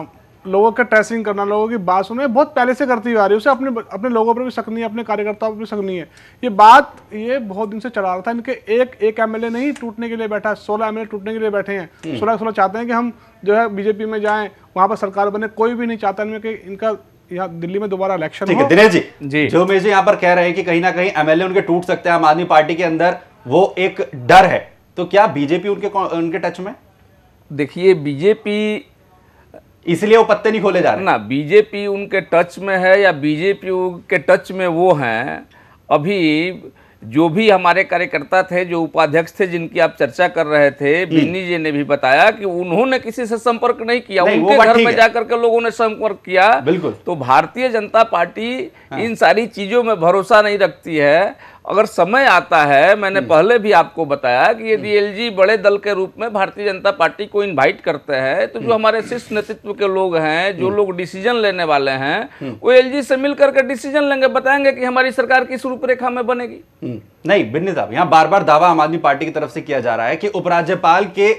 लोगों का ट्रेसिंग करना लोगों की बात सुनना बहुत पहले से करती हुई आ रही है उसे अपने अपने लोगों पर भी शक नहीं है अपने कार्यकर्ताओं पर भी शक नहीं है ये बात ये बहुत दिन से चला रहा था इनके एक एक एमएलए नहीं टूटने के लिए बैठा है सोलह एमएलए टूटने के लिए बैठे हैं हम्म। सोलह सोलह चाहते हैं कि हम जो है बीजेपी में जाए वहां पर सरकार बने कोई भी नहीं चाहता इनमें कि इनका यहाँ दिल्ली में दोबारा इलेक्शन ठीक है दिनेश जी जी जो मेरे यहाँ पर कह रहे हैं कि कहीं ना कहीं एमएलए उनके टूट सकते हैं आम आदमी पार्टी के अंदर वो एक डर है तो क्या बीजेपी उनके उनके टच में देखिए बीजेपी इसलिए वो पत्ते नहीं खोले जा रहे ना बीजेपी उनके टच में है या बीजेपी के टच में वो हैं अभी जो भी हमारे कार्यकर्ता थे जो उपाध्यक्ष थे जिनकी आप चर्चा कर रहे थे हम्म। बिन्नी जी ने भी बताया कि उन्होंने किसी से संपर्क नहीं किया नहीं, उनके घर में जाकर के लोगों ने संपर्क किया बिल्कुल तो भारतीय जनता पार्टी हाँ। इन सारी चीजों में भरोसा नहीं रखती है अगर समय आता है मैंने हम्म। पहले भी आपको बताया कि यदि हम्म। एलजी बड़े दल के रूप में भारतीय जनता पार्टी को इनवाइट करते हैं तो जो हम्म। हमारे शीर्ष नेतृत्व के लोग हैं जो लोग डिसीजन लेने वाले हैं वो एलजी से मिल करके डिसीजन लेंगे बताएंगे कि हमारी सरकार किस रूपरेखा में बनेगी नहीं बिन्नी साहब यहाँ बार बार दावा आम आदमी पार्टी की तरफ से किया जा रहा है कि उपराज्यपाल के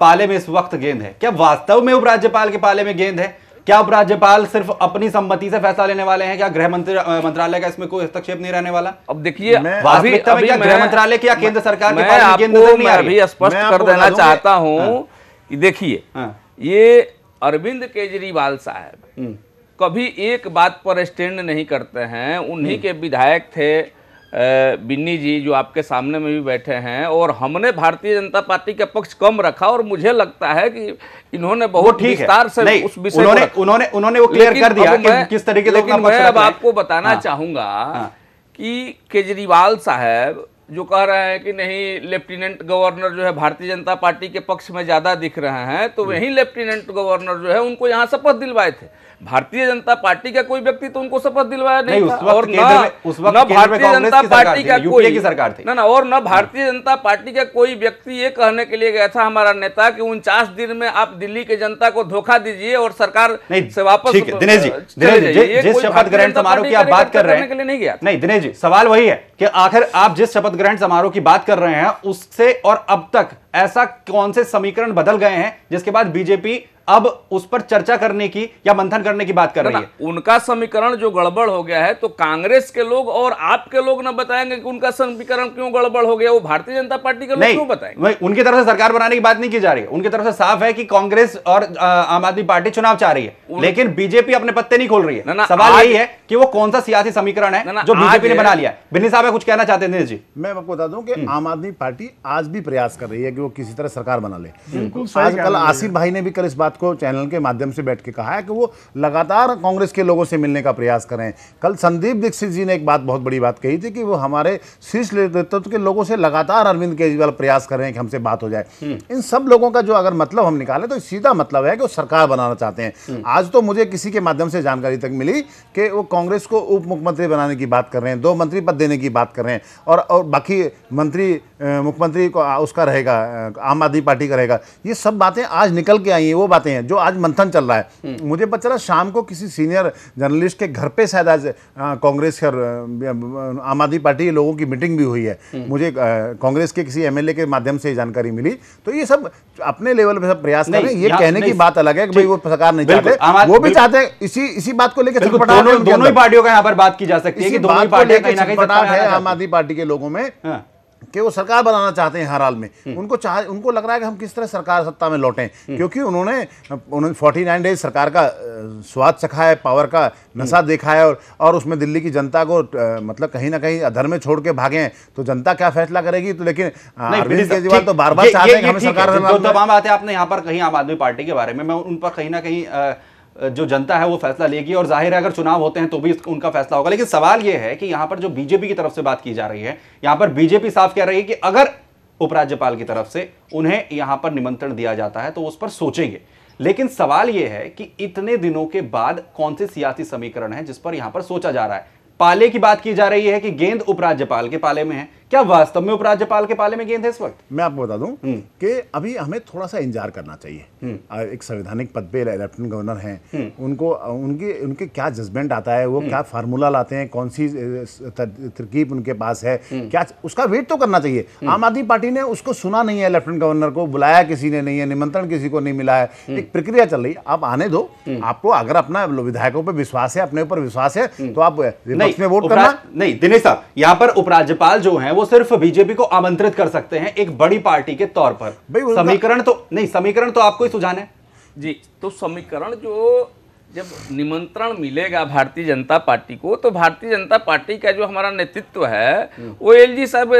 पाले में इस वक्त गेंद है क्या वास्तव में उपराज्यपाल के पाले में गेंद है क्या उपराज्यपाल सिर्फ अपनी सम्मति से फैसला लेने वाले हैं क्या गृह मंत्रालय का इसमें कोई हस्तक्षेप नहीं रहने वाला अब देखिए गृह मंत्रालय की या केंद्र सरकार स्पष्ट कर देना चाहता हाँ। हूँ देखिए हाँ। ये अरविंद केजरीवाल साहब हम्म। कभी एक बात पर स्टैंड नहीं करते हैं उन्हीं हम्म। के विधायक थे बिन्नी जी जो आपके सामने में भी बैठे हैं और हमने भारतीय जनता पार्टी का पक्ष कम रखा और मुझे लगता है कि इन्होंने बहुत विस्तार से उस विषय उन्होंने, उन्होंने उन्होंने वो क्लियर कर दिया कि किस तरीके से लेकिन मैं अब आपको बताना हाँ। चाहूंगा हाँ। कि केजरीवाल साहब जो कह रहे हैं कि नहीं लेफ्टिनेंट गवर्नर जो है भारतीय जनता पार्टी के पक्ष में ज़्यादा दिख रहे हैं तो वही लेफ्टिनेंट गवर्नर जो है उनको यहाँ शपथ दिलवाए थे भारतीय जनता पार्टी का कोई व्यक्ति तो उनको शपथ दिलवाया नहीं, नहीं था। और उस वक्त ना भारतीय जनता पार्टी का कोई की सरकार थी ना ना और ना भारतीय जनता पार्टी का कोई व्यक्ति ये कहने के लिए गया था हमारा नेता कि उनचास दिन में आप दिल्ली के जनता को धोखा दीजिए और सरकार से वापस दिनेश जी जिस शपथ ग्रहण समारोह की आप बात कर रहे हैं नहीं गया नहीं दिनेश जी सवाल वही है की आखिर आप जिस शपथ ग्रहण समारोह की बात कर रहे हैं उससे और अब तक ऐसा कौन से समीकरण बदल गए हैं जिसके बाद बीजेपी अब उस पर चर्चा करने की या मंथन करने की बात कर रही है उनका समीकरण जो गड़बड़ हो गया है तो कांग्रेस के लोग और आपके लोग ना बताएंगे कि उनका समीकरण क्यों गड़बड़ हो गया वो भारतीय जनता पार्टी के लोग क्यों बताएंगे उनकी तरफ से सरकार बनाने की बात नहीं की जा रही है उनकी तरफ से साफ है कि कांग्रेस और आम आदमी पार्टी चुनाव चाह रही है लेकिन बीजेपी अपने पत्ते नहीं खोल रही है सवाल यही है कि वो कौन सा सियासी समीकरण है जो बीजेपी ने बना लिया बिन्नी साहब कुछ कहना चाहते थे जी मैं आपको बता दूं कि हम्म। आम आदमी पार्टी आज भी प्रयास कर रही है कि वो किसी तरह सरकार बना ले आजकल आसिफ भाई ने भी कल इस बात को चैनल के माध्यम से बैठ के कहा है कि वो लगातार कांग्रेस के लोगों से मिलने का प्रयास करें कल संदीप दीक्षित जी ने एक बात बहुत बड़ी बात कही थी कि वो हमारे शीर्ष नेतृत्व के लोगों से लगातार अरविंद केजरीवाल प्रयास कर रहे हैं कि हमसे बात हो जाए हम्म। इन सब लोगों का जो अगर मतलब हम निकाले तो सीधा मतलब है कि वो सरकार बनाना चाहते हैं हम्म। आज तो मुझे किसी के माध्यम से जानकारी तक मिली कि वो कांग्रेस को उप मुख्यमंत्री बनाने की बात कर रहे हैं दो मंत्री पद देने की बात कर रहे हैं और, और बाकी मंत्री मुख्यमंत्री को उसका रहेगा आम आदमी पार्टी करेगा ये सब बातें आज निकल के आई हैं वो बातें हैं जो आज मंथन चल रहा है हम्म। मुझे पता चला शाम को किसी सीनियर जर्नलिस्ट के घर पे शायद आज कांग्रेस और आम आदमी पार्टी लोगों की मीटिंग भी हुई है हम्म। मुझे कांग्रेस के किसी एमएलए के माध्यम से जानकारी मिली तो ये सब अपने लेवल पर सब प्रयास कर रहे हैं ये कहने की बात अलग है कि भाई वो सरकार नहीं चाहते वो भी चाहते हैं इसी इसी बात को लेकर दोनों पार्टियों का यहाँ पर बात की जा सकती है आम आदमी पार्टी के लोगों में हाँ। कि वो सरकार बनाना चाहते हैं हर हाल में हम्म। उनको चाह उनको लग रहा है कि हम किस तरह सरकार सत्ता में लौटें हम्म। क्योंकि उन्होंने उन्होंने फोर्टी नाइन डेज सरकार का स्वाद चखा है पावर का नशा हम्म। देखा है और और उसमें दिल्ली की जनता को मतलब कहीं ना कहीं अधर में छोड़ के भागे हैं तो जनता क्या फैसला करेगी तो लेकिन अरविंद केजरीवाल तो बार बार चाहते हैं हमें सरकार आपने यहाँ पर कहीं आम आदमी पार्टी के बारे में मैं उन पर कहीं ना कहीं जो जनता है वो फैसला लेगी और जाहिर है अगर चुनाव होते हैं तो भी उनका फैसला होगा लेकिन सवाल ये है कि यहाँ पर जो बीजेपी की तरफ से बात की जा रही है यहाँ पर बीजेपी साफ कह रही है कि अगर उपराज्यपाल की तरफ से उन्हें यहाँ पर निमंत्रण दिया जाता है तो उस पर सोचेंगे लेकिन सवाल यह है कि इतने दिनों के बाद कौन से सियासी समीकरण है जिस पर यहां पर सोचा जा रहा है पाले की बात की जा रही है कि गेंद उपराज्यपाल के पाले में है क्या वास्तव में उपराज्यपाल के पाले में गेंद है इस वक्त मैं आपको बता दूं हम्म। कि अभी हमें थोड़ा सा इंतजार करना चाहिए हम्म। एक संवैधानिक पद पे लेफ्टिनेंट गवर्नर हैं हम्म। उनको उनके उनके क्या जजमेंट आता है वो क्या फार्मूला लाते हैं कौन सी तरकीब उनके पास है क्या उसका वेट तो करना चाहिए आम आदमी पार्टी ने उसको सुना नहीं है लेफ्टिनेंट गवर्नर को बुलाया किसी ने नहीं है निमंत्रण किसी को नहीं मिला है एक प्रक्रिया चल रही है आप आने दो आपको अगर अपना विधायकों पर विश्वास है अपने ऊपर विश्वास है तो आप विपक्ष में वोट करना नहीं दिनेश साहब यहाँ पर उपराज्यपाल जो है वो सिर्फ बीजेपी को आमंत्रित कर सकते हैं एक बड़ी पार्टी के तौर पर समीकरण तो नहीं समीकरण तो आपको ही सुझाना है जी तो समीकरण जो जब निमंत्रण मिलेगा भारतीय जनता पार्टी को तो भारतीय जनता पार्टी का जो हमारा नेतृत्व है हम्म। वो एलजी साहब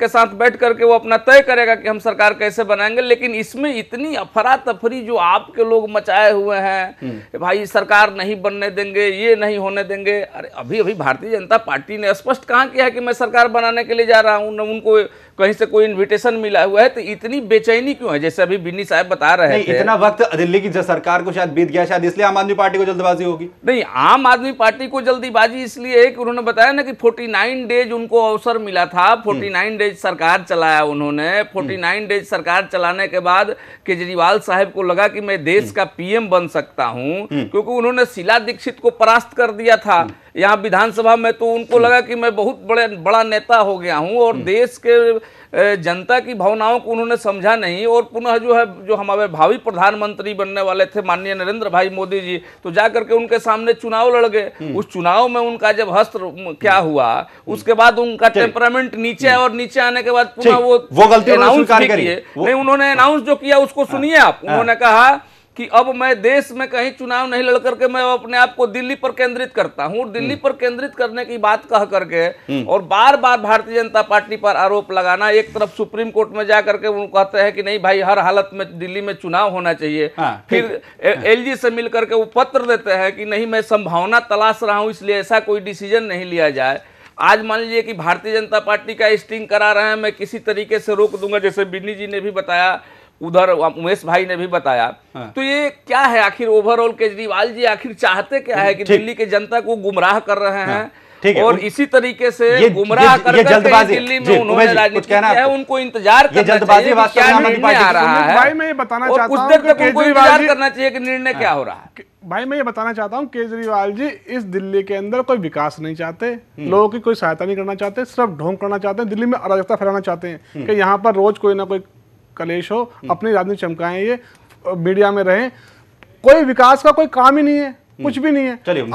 के साथ बैठ करके वो अपना तय करेगा कि हम सरकार कैसे बनाएंगे लेकिन इसमें इतनी अफरा तफरी जो आपके लोग मचाए हुए हैं हम्म। भाई सरकार नहीं बनने देंगे ये नहीं होने देंगे अरे अभी अभी भारतीय जनता पार्टी ने स्पष्ट कहाँ किया है कि मैं सरकार बनाने के लिए जा रहा हूँ न उनको कहीं से कोई इन्विटेशन मिला हुआ है तो इतनी बेचैनी क्यों है जैसे अभी बिन्नी साहब बता रहे हैं इतना वक्त दिल्ली की सरकार को शायद बीत गया शायद इसलिए आम आदमी पार्टी को जल्दबाजी होगी नहीं आम आदमी पार्टी को जल्दीबाजी इसलिए है कि उन्होंने बताया ना कि नाइन डेज उनको अवसर मिला था नाइन डेज सरकार चलाया उन्होंने नाइन डेज सरकार चलाने के बाद केजरीवाल साहब को लगा कि मैं देश का पीएम बन सकता हूँ हम्म। क्योंकि उन्होंने शिला दीक्षित को परास्त कर दिया था हम्म। यहाँ विधानसभा में तो उनको हम्म। लगा कि मैं बहुत बड़े बड़ा नेता हो गया हूँ और हम्म। देश के जनता की भावनाओं को उन्होंने समझा नहीं और पुनः जो है जो हमारे भावी प्रधानमंत्री बनने वाले थे माननीय नरेंद्र भाई मोदी जी तो जा करके उनके सामने चुनाव लड़ गए हम्म। उस चुनाव में उनका जब हस्त क्या हुआ उसके बाद उनका टेम्परामेंट नीचे और नीचे आने के बाद पुनः वो वो गलती अनाउंस नहीं उन्होंने अनाउंस जो किया उसको हाँ। सुनिए आप हाँ। उन्होंने कहा कि अब मैं देश में कहीं चुनाव नहीं लड़ करके मैं अपने आप को दिल्ली पर केंद्रित करता हूं दिल्ली हम्म। पर केंद्रित करने की बात कह करके हम्म। और बार बार भारतीय जनता पार्टी पर आरोप लगाना एक तरफ सुप्रीम कोर्ट में जाकर के वो कहते हैं कि नहीं भाई हर हालत में दिल्ली में चुनाव होना चाहिए हाँ, फिर हाँ। एल जी से मिल करके वो पत्र देते हैं कि नहीं मैं संभावना तलाश रहा हूँ इसलिए ऐसा कोई डिसीजन नहीं लिया जाए आज मान लीजिए कि भारतीय जनता पार्टी का स्टिंग करा रहे हैं मैं किसी तरीके से रोक दूंगा जैसे बिन्नी जी ने भी बताया उधर उमेश भाई ने भी बताया हाँ। तो ये क्या है आखिर ओवरऑल केजरीवाल जी आखिर चाहते क्या है कि दिल्ली के जनता को गुमराह कर रहे हैं हाँ। ठीक है और इसी तरीके से गुमराह कर जल्दबाजी दिल्ली में उन्होंने राजनीति है उनको इंतजार जल्दबाजी क्या निर्णय आ रहा है भाई मैं ये बताना कुछ देर तक उनको इंतजार करना चाहिए कि निर्णय क्या हो रहा है भाई मैं ये बताना चाहता हूँ केजरीवाल जी इस दिल्ली के अंदर कोई विकास नहीं चाहते हम्म। लोगों की कोई सहायता नहीं करना चाहते सिर्फ ढोंग करना चाहते हैं दिल्ली में अराजकता फैलाना चाहते हैं हम्म। कि यहाँ पर रोज कोई ना कोई कलेश हो हम्म। अपनी राजनीति चमकाएं ये मीडिया में रहें कोई विकास का कोई काम ही नहीं है हम्म। कुछ भी नहीं है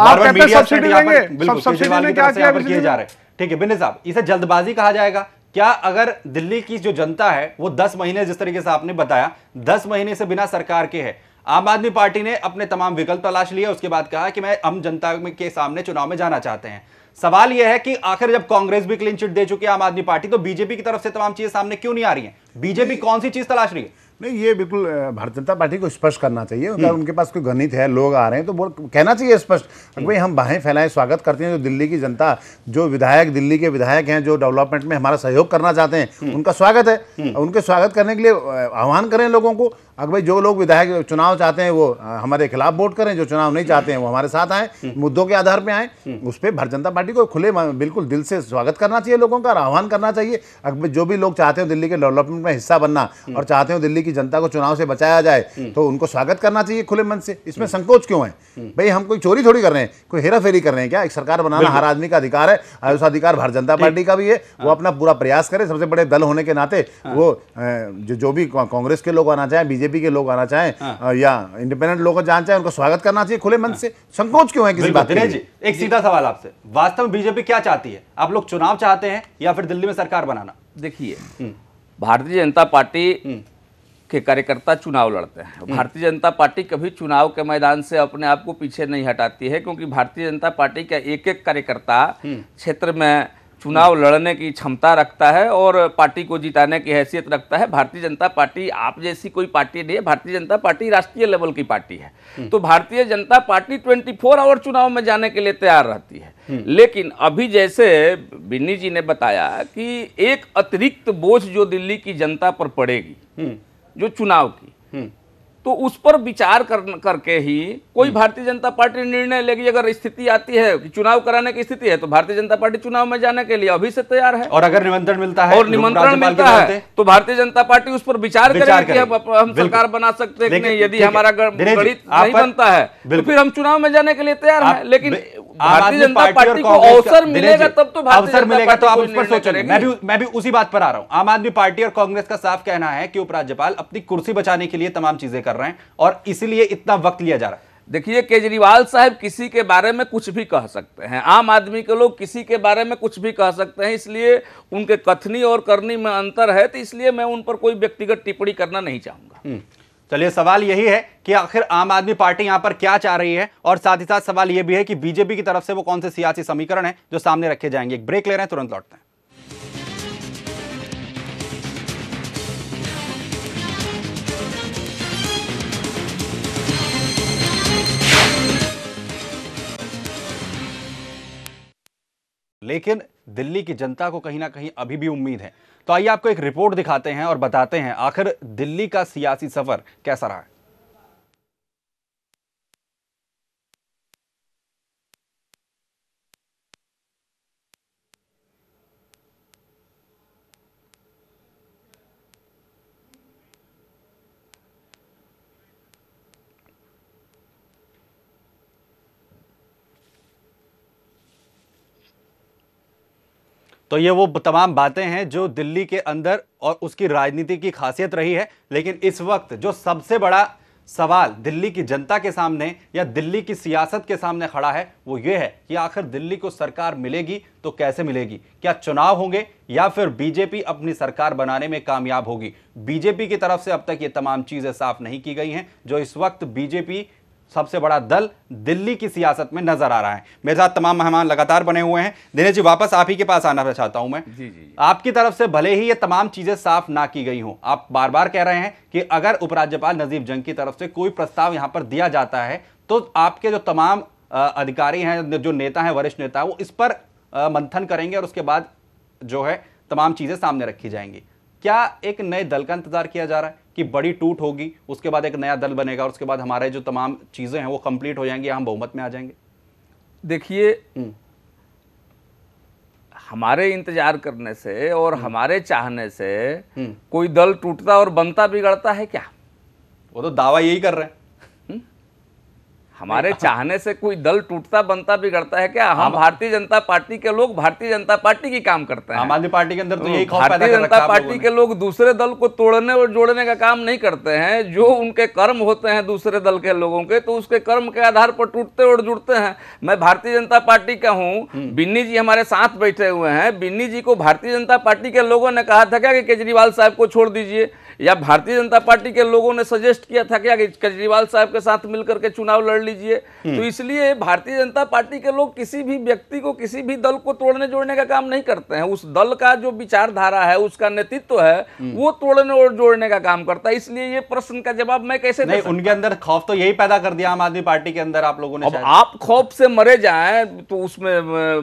आप कहते सब्सिडी देंगे ठीक है बिंदे साहब इसे जल्दबाजी कहा जाएगा क्या अगर दिल्ली की जो जनता है वो दस महीने जिस तरीके से आपने बताया दस महीने से बिना सरकार के है आम आदमी पार्टी ने अपने तमाम विकल्प तलाश लिए उसके बाद कहा कि मैं हम जनता के सामने चुनाव में जाना चाहते हैं सवाल यह है कि आखिर जब कांग्रेस भी क्लीन चिट दे चुकी है आम आदमी पार्टी तो बीजेपी की तरफ से तमाम चीजें सामने क्यों नहीं आ रही है बीजेपी कौन सी चीज तलाश रही है नहीं ये बिल्कुल भारतीय जनता पार्टी को स्पष्ट करना चाहिए हम्म। अगर उनके पास कोई गणित है लोग आ रहे हैं तो बोल कहना चाहिए स्पष्ट हम्म। भाई हम बाहें फैलाएं स्वागत करते हैं जो दिल्ली की जनता जो विधायक दिल्ली के विधायक हैं जो डेवलपमेंट में हमारा सहयोग करना चाहते हैं हम्म। उनका स्वागत है उनके स्वागत करने के लिए आह्वान करें लोगों को अगर भाई जो लोग विधायक चुनाव चाहते हैं वो हमारे खिलाफ वोट करें जो चुनाव नहीं चाहते हैं वो हमारे साथ आए हम्म। मुद्दों के आधार पर आए हम्म। उस पर भारत जनता पार्टी को खुले बिल्कुल दिल से स्वागत करना चाहिए लोगों का आह्वान करना चाहिए अगर जो भी लोग चाहते हो दिल्ली के डेवलपमेंट में हिस्सा बनना हम्म। और चाहते हो दिल्ली की जनता को चुनाव से बचाया जाए तो उनको स्वागत करना चाहिए खुले मन से इसमें संकोच क्यों है भाई हम कोई चोरी थोड़ी कर रहे हैं कोई हेरा फेरी कर रहे हैं क्या एक सरकार बनाना हर आदमी का अधिकार है आयुष अधिकार भारत जनता पार्टी का भी है वो हाँ। अपना पूरा प्रयास करे सबसे बड़े दल होने के नाते हाँ। वो जो भी कांग्रेस के लोग आना चाहे बीजेपी बीजेपी के लोग आना चाहें हाँ। या इंडिपेंडेंट लोग जान चाहें उनका स्वागत करना चाहिए खुले मन हाँ। से संकोच क्यों है किसी बात के जी एक सीधा सवाल आपसे वास्तव में बीजेपी क्या चाहती है आप लोग चुनाव चाहते हैं या फिर दिल्ली में सरकार बनाना देखिए हम्म। भारतीय जनता पार्टी हम्म। के कार्यकर्ता चुनाव लड़ते हैं हम्म। भारतीय जनता पार्टी कभी चुनाव के मैदान से अपने आप को पीछे नहीं हटाती है क्योंकि भारतीय जनता पार्टी का एक एक कार्यकर्ता क्षेत्र में चुनाव लड़ने की क्षमता रखता है और पार्टी को जिताने की हैसियत रखता है भारतीय जनता पार्टी आप जैसी कोई पार्टी नहीं है भारतीय जनता पार्टी राष्ट्रीय लेवल की पार्टी है हम्म। तो भारतीय जनता पार्टी 24 आवर चुनाव में जाने के लिए तैयार रहती है हम्म। लेकिन अभी जैसे बिन्नी जी ने बताया कि एक अतिरिक्त बोझ जो दिल्ली की जनता पर पड़ेगी हम्म। जो चुनाव की तो उस पर विचार कर करके ही कोई हम्म। भारतीय जनता पार्टी निर्णय लेगी अगर स्थिति आती है कि चुनाव कराने की स्थिति है तो भारतीय जनता पार्टी चुनाव में जाने के लिए अभी से तैयार है और अगर निमंत्रण मिलता है और निमंत्रण मिलता है तो भारतीय जनता पार्टी उस पर विचार करेगी हम सरकार बना सकते हैं नहीं यदि हमारा गणित नहीं बनता है तो फिर हम चुनाव में जाने के लिए तैयार है लेकिन भारतीय जनता पार्टी को अवसर मिलेगा तब तो अवसर मिलेगा तो आप उस पर सोच मैं भी मैं भी उसी बात पर आ रहा हूँ आम आदमी पार्टी और कांग्रेस का साफ कहना है कि उपराज्यपाल अपनी कुर्सी बचाने के लिए तमाम चीजें कर कर रहे हैं और इसीलिए इतना वक्त लिया जा रहा है देखिए केजरीवाल साहब किसी के बारे में कुछ भी कह सकते हैं आम आदमी के लोग किसी के बारे में कुछ भी कह सकते हैं इसलिए उनके कथनी और करनी में अंतर है तो इसलिए मैं उन पर कोई व्यक्तिगत टिप्पणी करना नहीं चाहूंगा हम्म। चलिए सवाल यही है कि आखिर आम आदमी पार्टी यहाँ पर क्या चाह रही है और साथ ही साथ सवाल ये भी है कि बीजेपी की तरफ से वो कौन से सियासी समीकरण है जो सामने रखे जाएंगे एक ब्रेक ले रहे हैं तुरंत लौटते हैं लेकिन दिल्ली की जनता को कहीं ना कहीं अभी भी उम्मीद है तो आइए आपको एक रिपोर्ट दिखाते हैं और बताते हैं आखिर दिल्ली का सियासी सफर कैसा रहा है तो ये वो तमाम बातें हैं जो दिल्ली के अंदर और उसकी राजनीति की खासियत रही है लेकिन इस वक्त जो सबसे बड़ा सवाल दिल्ली की जनता के सामने या दिल्ली की सियासत के सामने खड़ा है वो ये है कि आखिर दिल्ली को सरकार मिलेगी तो कैसे मिलेगी क्या चुनाव होंगे या फिर बीजेपी अपनी सरकार बनाने में कामयाब होगी बीजेपी की तरफ से अब तक ये तमाम चीज़ें साफ नहीं की गई हैं जो इस वक्त बीजेपी सबसे बड़ा दल दिल्ली की सियासत में नजर आ रहा है मेरे साथ तमाम मेहमान लगातार बने हुए हैं दिनेश जी वापस आप ही के पास आना चाहता हूं मैं जी जी आपकी तरफ से भले ही ये तमाम चीजें साफ ना की गई हों आप बार बार कह रहे हैं कि अगर उपराज्यपाल नजीब जंग की तरफ से कोई प्रस्ताव यहां पर दिया जाता है तो आपके जो तमाम अधिकारी हैं जो नेता हैं वरिष्ठ नेता वो इस पर मंथन करेंगे और उसके बाद जो है तमाम चीज़ें सामने रखी जाएंगी क्या एक नए दल का इंतजार किया जा रहा है कि बड़ी टूट होगी उसके बाद एक नया दल बनेगा और उसके बाद हमारे जो तमाम चीज़ें हैं वो कंप्लीट हो जाएंगी हम बहुमत में आ जाएंगे देखिए हम्म। हमारे इंतजार करने से और हम्म। हमारे चाहने से हम्म। कोई दल टूटता और बनता बिगड़ता है क्या वो तो दावा यही कर रहे हैं हमारे चाहने से कोई दल टूटता बनता बिगड़ता है क्या हम भारतीय जनता पार्टी के लोग भारतीय जनता पार्टी की काम करते हैं आम आदमी पार्टी के अंदर तो हम्म, यही भारतीय जनता पार्टी के लोग दूसरे दल को तोड़ने और जोड़ने का काम नहीं करते हैं जो उनके कर्म होते हैं दूसरे दल के लोगों के तो उसके कर्म के आधार पर टूटते और जुड़ते हैं मैं भारतीय जनता पार्टी का हूँ हम्म। बिन्नी जी हमारे साथ बैठे हुए हैं बिन्नी जी को भारतीय जनता पार्टी के लोगों ने कहा था क्या कि केजरीवाल साहब को छोड़ दीजिए या भारतीय जनता पार्टी के लोगों ने सजेस्ट किया था कि केजरीवाल साहब के साथ मिलकर के चुनाव लड़ लीजिए हम्म। तो इसलिए भारतीय जनता पार्टी के लोग किसी भी व्यक्ति को किसी भी दल को तोड़ने जोड़ने का काम नहीं करते हैं उस दल का जो विचारधारा है उसका नेतृत्व है हम्म। वो तोड़ने और जोड़ने का काम करता है इसलिए ये प्रश्न का जवाब मैं कैसे नहीं उनके अंदर खौफ तो यही पैदा कर दिया आम आदमी पार्टी के अंदर आप लोगों ने आप खौफ से मरे जाए तो उसमें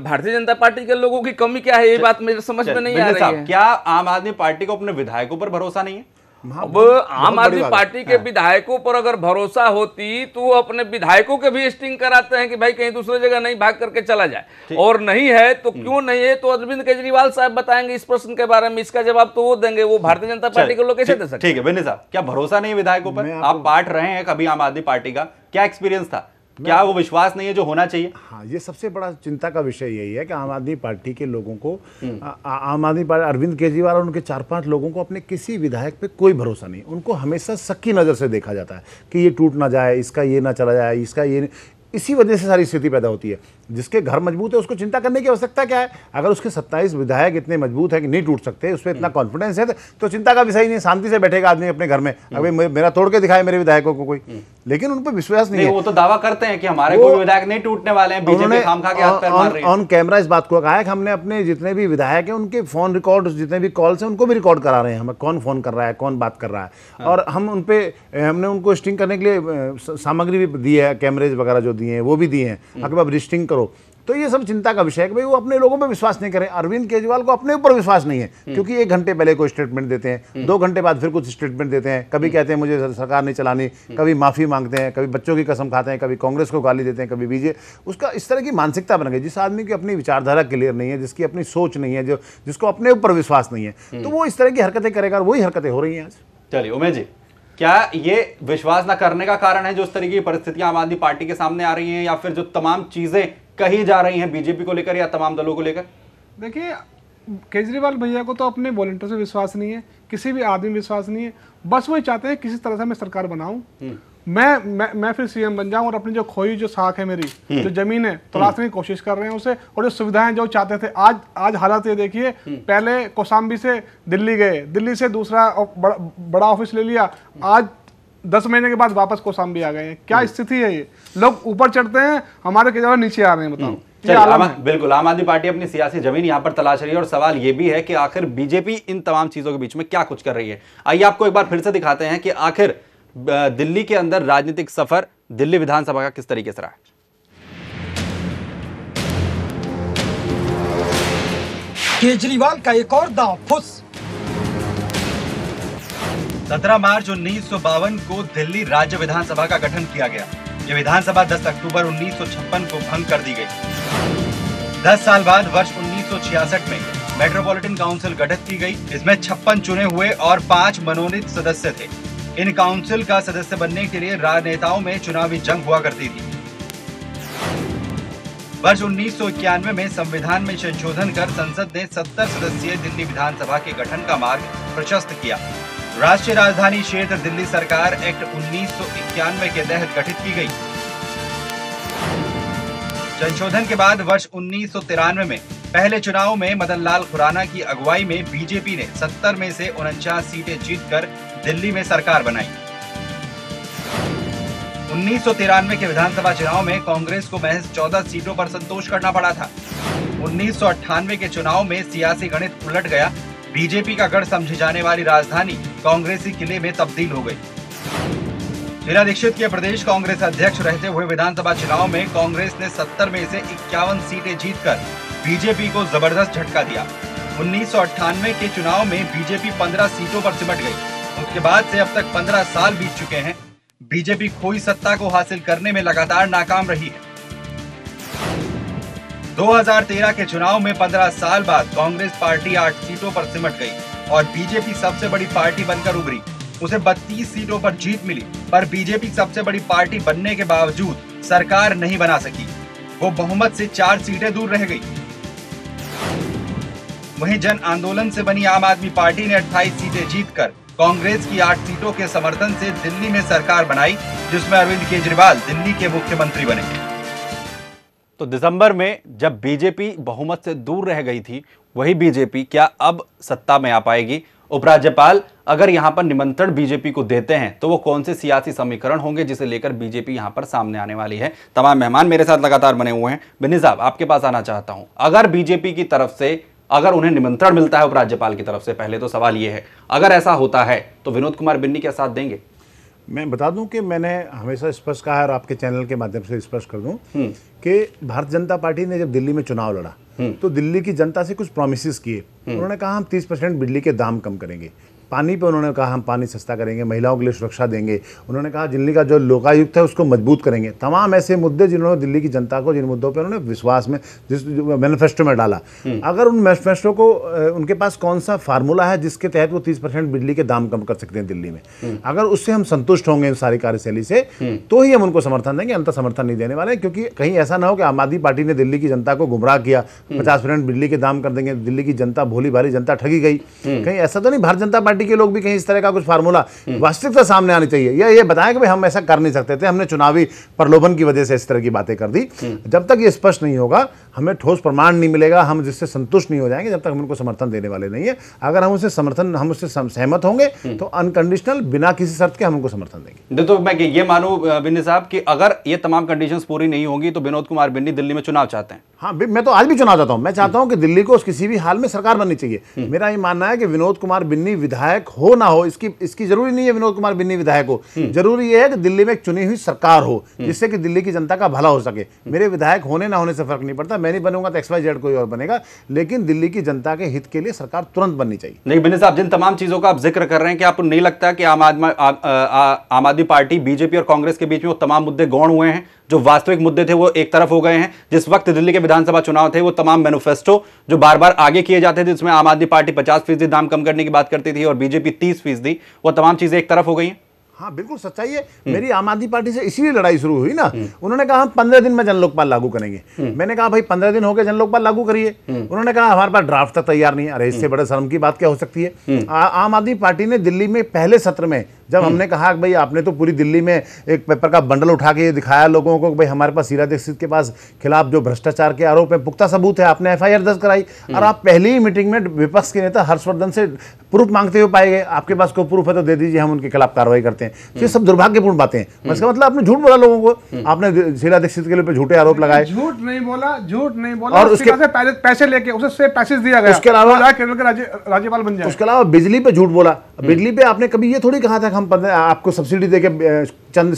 भारतीय जनता पार्टी के लोगों की कमी क्या है ये बात मेरे समझ में नहीं आ रही है क्या आम आदमी पार्टी को अपने विधायकों पर भरोसा नहीं है अब आम आदमी पार्टी के हाँ। विधायकों पर अगर भरोसा होती तो अपने विधायकों के भी स्टिंग कराते हैं कि भाई कहीं दूसरे जगह नहीं भाग करके चला जाए और नहीं है तो हम्म। क्यों नहीं है तो अरविंद केजरीवाल साहब बताएंगे इस प्रश्न के बारे में इसका जवाब तो वो देंगे वो भारतीय जनता पार्टी के लोग कैसे दे सकते ठीक है साहब क्या भरोसा नहीं विधायकों पर आप बांट रहे हैं कभी आम आदमी पार्टी का क्या एक्सपीरियंस था क्या वो विश्वास नहीं है जो होना चाहिए हाँ ये सबसे बड़ा चिंता का विषय यही है कि आम आदमी पार्टी के लोगों को हम्म। आ, आम आदमी पार्टी अरविंद केजरीवाल और उनके चार पांच लोगों को अपने किसी विधायक पे कोई भरोसा नहीं उनको हमेशा सक्की नज़र से देखा जाता है कि ये टूट ना जाए इसका ये ना चला जाए इसका ये इसी वजह से सारी स्थिति पैदा होती है जिसके घर मजबूत है उसको चिंता करने की आवश्यकता क्या है अगर उसके सत्ताईस विधायक इतने मजबूत है कि नहीं टूट सकते उस पर इतना कॉन्फिडेंस है तो चिंता का विषय नहीं शांति से बैठेगा आदमी अपने घर में अभी हम्म। मेरा तोड़ के दिखाए मेरे विधायकों को कोई हम्म। लेकिन उन पर विश्वास नहीं है वो तो दावा करते हैं कि हमारे कोई विधायक नहीं टूटने वाले हैं ऑन कैमरा इस बात को कहा है कि हमने अपने जितने भी विधायक हैं उनके फोन रिकॉर्ड जितने भी कॉल्स हैं उनको भी रिकॉर्ड करा रहे हैं हमें कौन फोन कर रहा है कौन बात कर रहा है हाँ। और हम उन पर हमने उनको स्टिंग करने के लिए सामग्री भी दी है कैमरेज वगैरह जो दिए हैं वो भी दिए हैं आप हम्म। रजिस्टिंग करो करो तो ये सब चिंता का विषय है कि भाई वो अपने लोगों पे विश्वास नहीं करें अरविंद केजरीवाल को अपने ऊपर विश्वास नहीं है हम्म। क्योंकि एक घंटे पहले कोई स्टेटमेंट देते हैं हम्म। दो घंटे बाद फिर कुछ स्टेटमेंट देते हैं कभी हम्म। कहते हैं मुझे सरकार नहीं चलानी कभी माफ़ी मांगते हैं कभी बच्चों की कसम खाते हैं कभी कांग्रेस को गाली देते हैं कभी बीजे उसका इस तरह की मानसिकता बन गई जिस आदमी की अपनी विचारधारा क्लियर नहीं है जिसकी अपनी सोच नहीं है जो जिसको अपने ऊपर विश्वास नहीं है तो वो इस तरह की हरकतें करेगा वही हरकतें हो रही हैं आज चलिए उमेश जी क्या ये विश्वास ना करने का कारण है जो इस तरीके की परिस्थितियां आम आदमी पार्टी के सामने आ रही हैं या फिर जो तमाम चीजें कही जा रही हैं बीजेपी को लेकर या तमाम दलों को लेकर देखिए केजरीवाल भैया को तो अपने वॉल्टियर से विश्वास नहीं है किसी भी आदमी विश्वास नहीं है बस वही चाहते हैं किसी तरह से मैं सरकार बनाऊं हम्म। मैं मैं मैं फिर सीएम बन जाऊं और अपनी जो खोई जो साख है मेरी हम्म। जो जमीन है तलाशने की कोशिश कर रहे हैं उसे और जो सुविधाएं जो चाहते थे आज आज हालात ये देखिए हम्म। पहले कोसाम्बी से दिल्ली गए दिल्ली से दूसरा बड़ा ऑफिस ले लिया आज दस महीने के बाद वापस कोसाम्बी आ गए हैं क्या हम्म। स्थिति है ये लोग ऊपर चढ़ते हैं हमारे के जवाब नीचे आ रहे हैं बताओ हम्म। आम, बिल्कुल आम आदमी पार्टी अपनी सियासी जमीन यहां पर तलाश रही है और सवाल यह भी है कि आखिर बीजेपी इन तमाम चीजों के बीच में क्या कुछ कर रही है आइए आपको एक बार फिर से दिखाते हैं कि आखिर दिल्ली के अंदर राजनीतिक सफर दिल्ली विधानसभा का किस तरीके से रहा है केजरीवाल का एक और दाव फुस 17 मार्च उन्नीस को दिल्ली राज्य विधानसभा का गठन किया गया ये विधानसभा 10 अक्टूबर उन्नीस को भंग कर दी गई 10 साल बाद वर्ष 1966 में मेट्रोपॉलिटन काउंसिल गठित की गई इसमें छप्पन चुने हुए और पाँच मनोनीत सदस्य थे इन काउंसिल का सदस्य बनने के लिए राजनेताओं में चुनावी जंग हुआ करती थी वर्ष उन्नीस में संविधान में संशोधन कर संसद ने सत्तर सदस्यीय दिल्ली विधानसभा के गठन का मार्ग प्रशस्त किया राष्ट्रीय राजधानी क्षेत्र दिल्ली सरकार एक्ट उन्नीस के तहत गठित की गई संशोधन के बाद वर्ष उन्नीस में पहले चुनाव में मदन लाल खुराना की अगुवाई में बीजेपी ने 70 में से उनचास सीटें जीतकर दिल्ली में सरकार बनाई उन्नीस के विधानसभा चुनाव में कांग्रेस को महज 14 सीटों पर संतोष करना पड़ा था उन्नीस के चुनाव में सियासी गणित उलट गया बीजेपी का गढ़ समझी जाने वाली राजधानी कांग्रेसी किले में तब्दील हो गई शीला दीक्षित के प्रदेश कांग्रेस अध्यक्ष रहते हुए विधानसभा चुनाव में कांग्रेस ने 70 में से इक्यावन सीटें जीतकर बीजेपी को जबरदस्त झटका दिया उन्नीस के चुनाव में बीजेपी 15 सीटों पर सिमट गई उसके बाद से अब तक 15 साल बीत चुके हैं बीजेपी खोई सत्ता को हासिल करने में लगातार नाकाम रही है 2013 के चुनाव में 15 साल बाद कांग्रेस पार्टी आठ सीटों पर सिमट गई और बीजेपी सबसे बड़ी पार्टी बनकर उभरी उसे 32 सीटों पर जीत मिली पर बीजेपी सबसे बड़ी पार्टी बनने के बावजूद सरकार नहीं बना सकी वो बहुमत से चार सीटें दूर रह गई वहीं जन आंदोलन से बनी आम आदमी पार्टी ने 28 सीटें जीतकर कांग्रेस की आठ सीटों के समर्थन से दिल्ली में सरकार बनाई जिसमें अरविंद केजरीवाल दिल्ली के मुख्यमंत्री बने तो दिसंबर में जब बीजेपी बहुमत से दूर रह गई थी वही बीजेपी क्या अब सत्ता में आ पाएगी उपराज्यपाल अगर यहां पर निमंत्रण बीजेपी को देते हैं तो वो कौन से सियासी समीकरण होंगे जिसे लेकर बीजेपी यहां पर सामने आने वाली है तमाम मेहमान मेरे साथ लगातार बने हुए हैं बिनी साहब आपके पास आना चाहता हूं अगर बीजेपी की तरफ से अगर उन्हें निमंत्रण मिलता है उपराज्यपाल की तरफ से पहले तो सवाल ये है अगर ऐसा होता है तो विनोद कुमार बिन्नी क्या साथ देंगे मैं बता दूं कि मैंने हमेशा स्पष्ट कहा है और आपके चैनल के माध्यम से स्पष्ट कर दूं हम्म। कि भारतीय जनता पार्टी ने जब दिल्ली में चुनाव लड़ा हम्म। तो दिल्ली की जनता से कुछ प्रोमिस किए हम्म। उन्होंने कहा हम 30 परसेंट बिजली के दाम कम करेंगे पानी पे उन्होंने कहा हम पानी सस्ता करेंगे महिलाओं के लिए सुरक्षा देंगे उन्होंने कहा दिल्ली का जो लोकायुक्त है उसको मजबूत करेंगे तमाम ऐसे मुद्दे जिन्होंने दिल्ली की जनता को जिन मुद्दों पर उन्होंने विश्वास में जिस मैनिफेस्टो में डाला हम्म। अगर उन मैनिफेस्टो को उनके पास कौन सा फार्मूला है जिसके तहत वो तीस बिजली के दाम कम कर सकते हैं दिल्ली में हम्म। अगर उससे हम संतुष्ट होंगे इन सारी कार्यशैली से हम्म। तो ही हम उनको समर्थन देंगे अंतर समर्थन नहीं देने वाले क्योंकि कहीं ऐसा ना हो कि आम आदमी पार्टी ने दिल्ली की जनता को गुमराह किया पचास परसेंट बिजली के दाम कर देंगे दिल्ली की जनता भोली भारी जनता ठगी गई कहीं ऐसा तो नहीं भारत जनता पार्टी पार्टी के लोग भी कहीं इस तरह का कुछ फार्मूला वास्तविकता सामने आनी चाहिए या ये बताएं कि भाई हम ऐसा कर नहीं सकते थे हमने चुनावी प्रलोभन की वजह से इस तरह की बातें कर दी जब तक ये स्पष्ट नहीं होगा हमें ठोस प्रमाण नहीं मिलेगा हम जिससे संतुष्ट नहीं हो जाएंगे जब तक हम उनको समर्थन देने वाले नहीं है अगर हम उसे समर्थन हम उससे सहमत होंगे तो अनकंडीशनल बिना किसी शर्त के हम उनको समर्थन देंगे तो मैं ये मानू बिन्नी साहब कि अगर ये तमाम कंडीशंस पूरी नहीं होंगी तो विनोद कुमार बिन्नी दिल्ली में चुनाव चाहते हैं हाँ मैं तो आज भी चुनाव चाहता हूँ मैं चाहता हूँ कि दिल्ली को किसी भी हाल में सरकार बननी चाहिए मेरा ये मानना है कि विनोद कुमार बिन्नी विधायक विधायक हो ना हो इसकी इसकी जरूरी नहीं है विनोद कुमार बिन्नी विधायक हो हम्म। जरूरी यह है कि दिल्ली में एक चुनी हुई सरकार हो हम्म। जिससे कि दिल्ली की जनता का भला हो सके हम्म। मेरे विधायक होने ना होने से फर्क नहीं पड़ता मैं नहीं बनूंगा तो एक्स वाई जेड कोई और बनेगा लेकिन दिल्ली की जनता के हित के लिए सरकार तुरंत बननी चाहिए नहीं बिन्नी साहब जिन तमाम चीजों का आप जिक्र कर रहे हैं कि आपको नहीं लगता कि आम आदमी आम आदमी पार्टी बीजेपी और कांग्रेस के बीच में तमाम मुद्दे गौण हुए हैं जो वास्तविक मुद्दे थे वो एक तरफ हो गए हैं जिस वक्त दिल्ली के विधानसभा चुनाव थे वो तमाम मैनिफेस्टो जो बार बार आगे किए जाते थे जिसमें आम आदमी पार्टी पचास फीसदी दाम कम करने की बात करती थी और बीजेपी तीस फीसदी वो तमाम चीज़ें एक तरफ हो गई हाँ बिल्कुल सच्चाई है हम्म। मेरी आम आदमी पार्टी से इसीलिए लड़ाई शुरू हुई ना हम्म। उन्होंने कहा हम पंद्रह दिन में जन लोकपाल लागू करेंगे हम्म। मैंने कहा भाई पंद्रह दिन हो गए जन लोकपाल लागू करिए उन्होंने कहा हमारे पास ड्राफ्ट तक तैयार नहीं है अरे इससे बड़े शर्म की बात क्या हो सकती है आ, आम आदमी पार्टी ने दिल्ली में पहले सत्र में जब हमने कहा भाई आपने तो पूरी दिल्ली में एक पेपर का बंडल उठा के दिखाया लोगों को भाई हमारे पास सीरा दीक्षित के पास खिलाफ जो भ्रष्टाचार के आरोप है पुख्ता सबूत है आपने एफ दर्ज कराई हम्म। और आप पहली ही मीटिंग में विपक्ष के नेता हर्षवर्धन से प्रूफ मांगते हुए पाए गए आपके पास कोई प्रूफ है तो दे दीजिए हम उनके खिलाफ कार्रवाई करते हैं तो ये हम्म। सब दुर्भाग्यपूर्ण बातें हैं इसका हम्म। मतलब आपने झूठ बोला लोगों को आपने शीला दीक्षित के लिए झूठे आरोप लगाए झूठ नहीं बोला झूठ नहीं बोला और उसके पहले पैसे लेके उससे पैसे दिया गया उसके अलावा राज्यपाल बन जाए उसके अलावा बिजली पे झूठ बोला बिजली पे आपने कभी ये थोड़ी कहा था हम पंद्रह आपको सब्सिडी देके चंद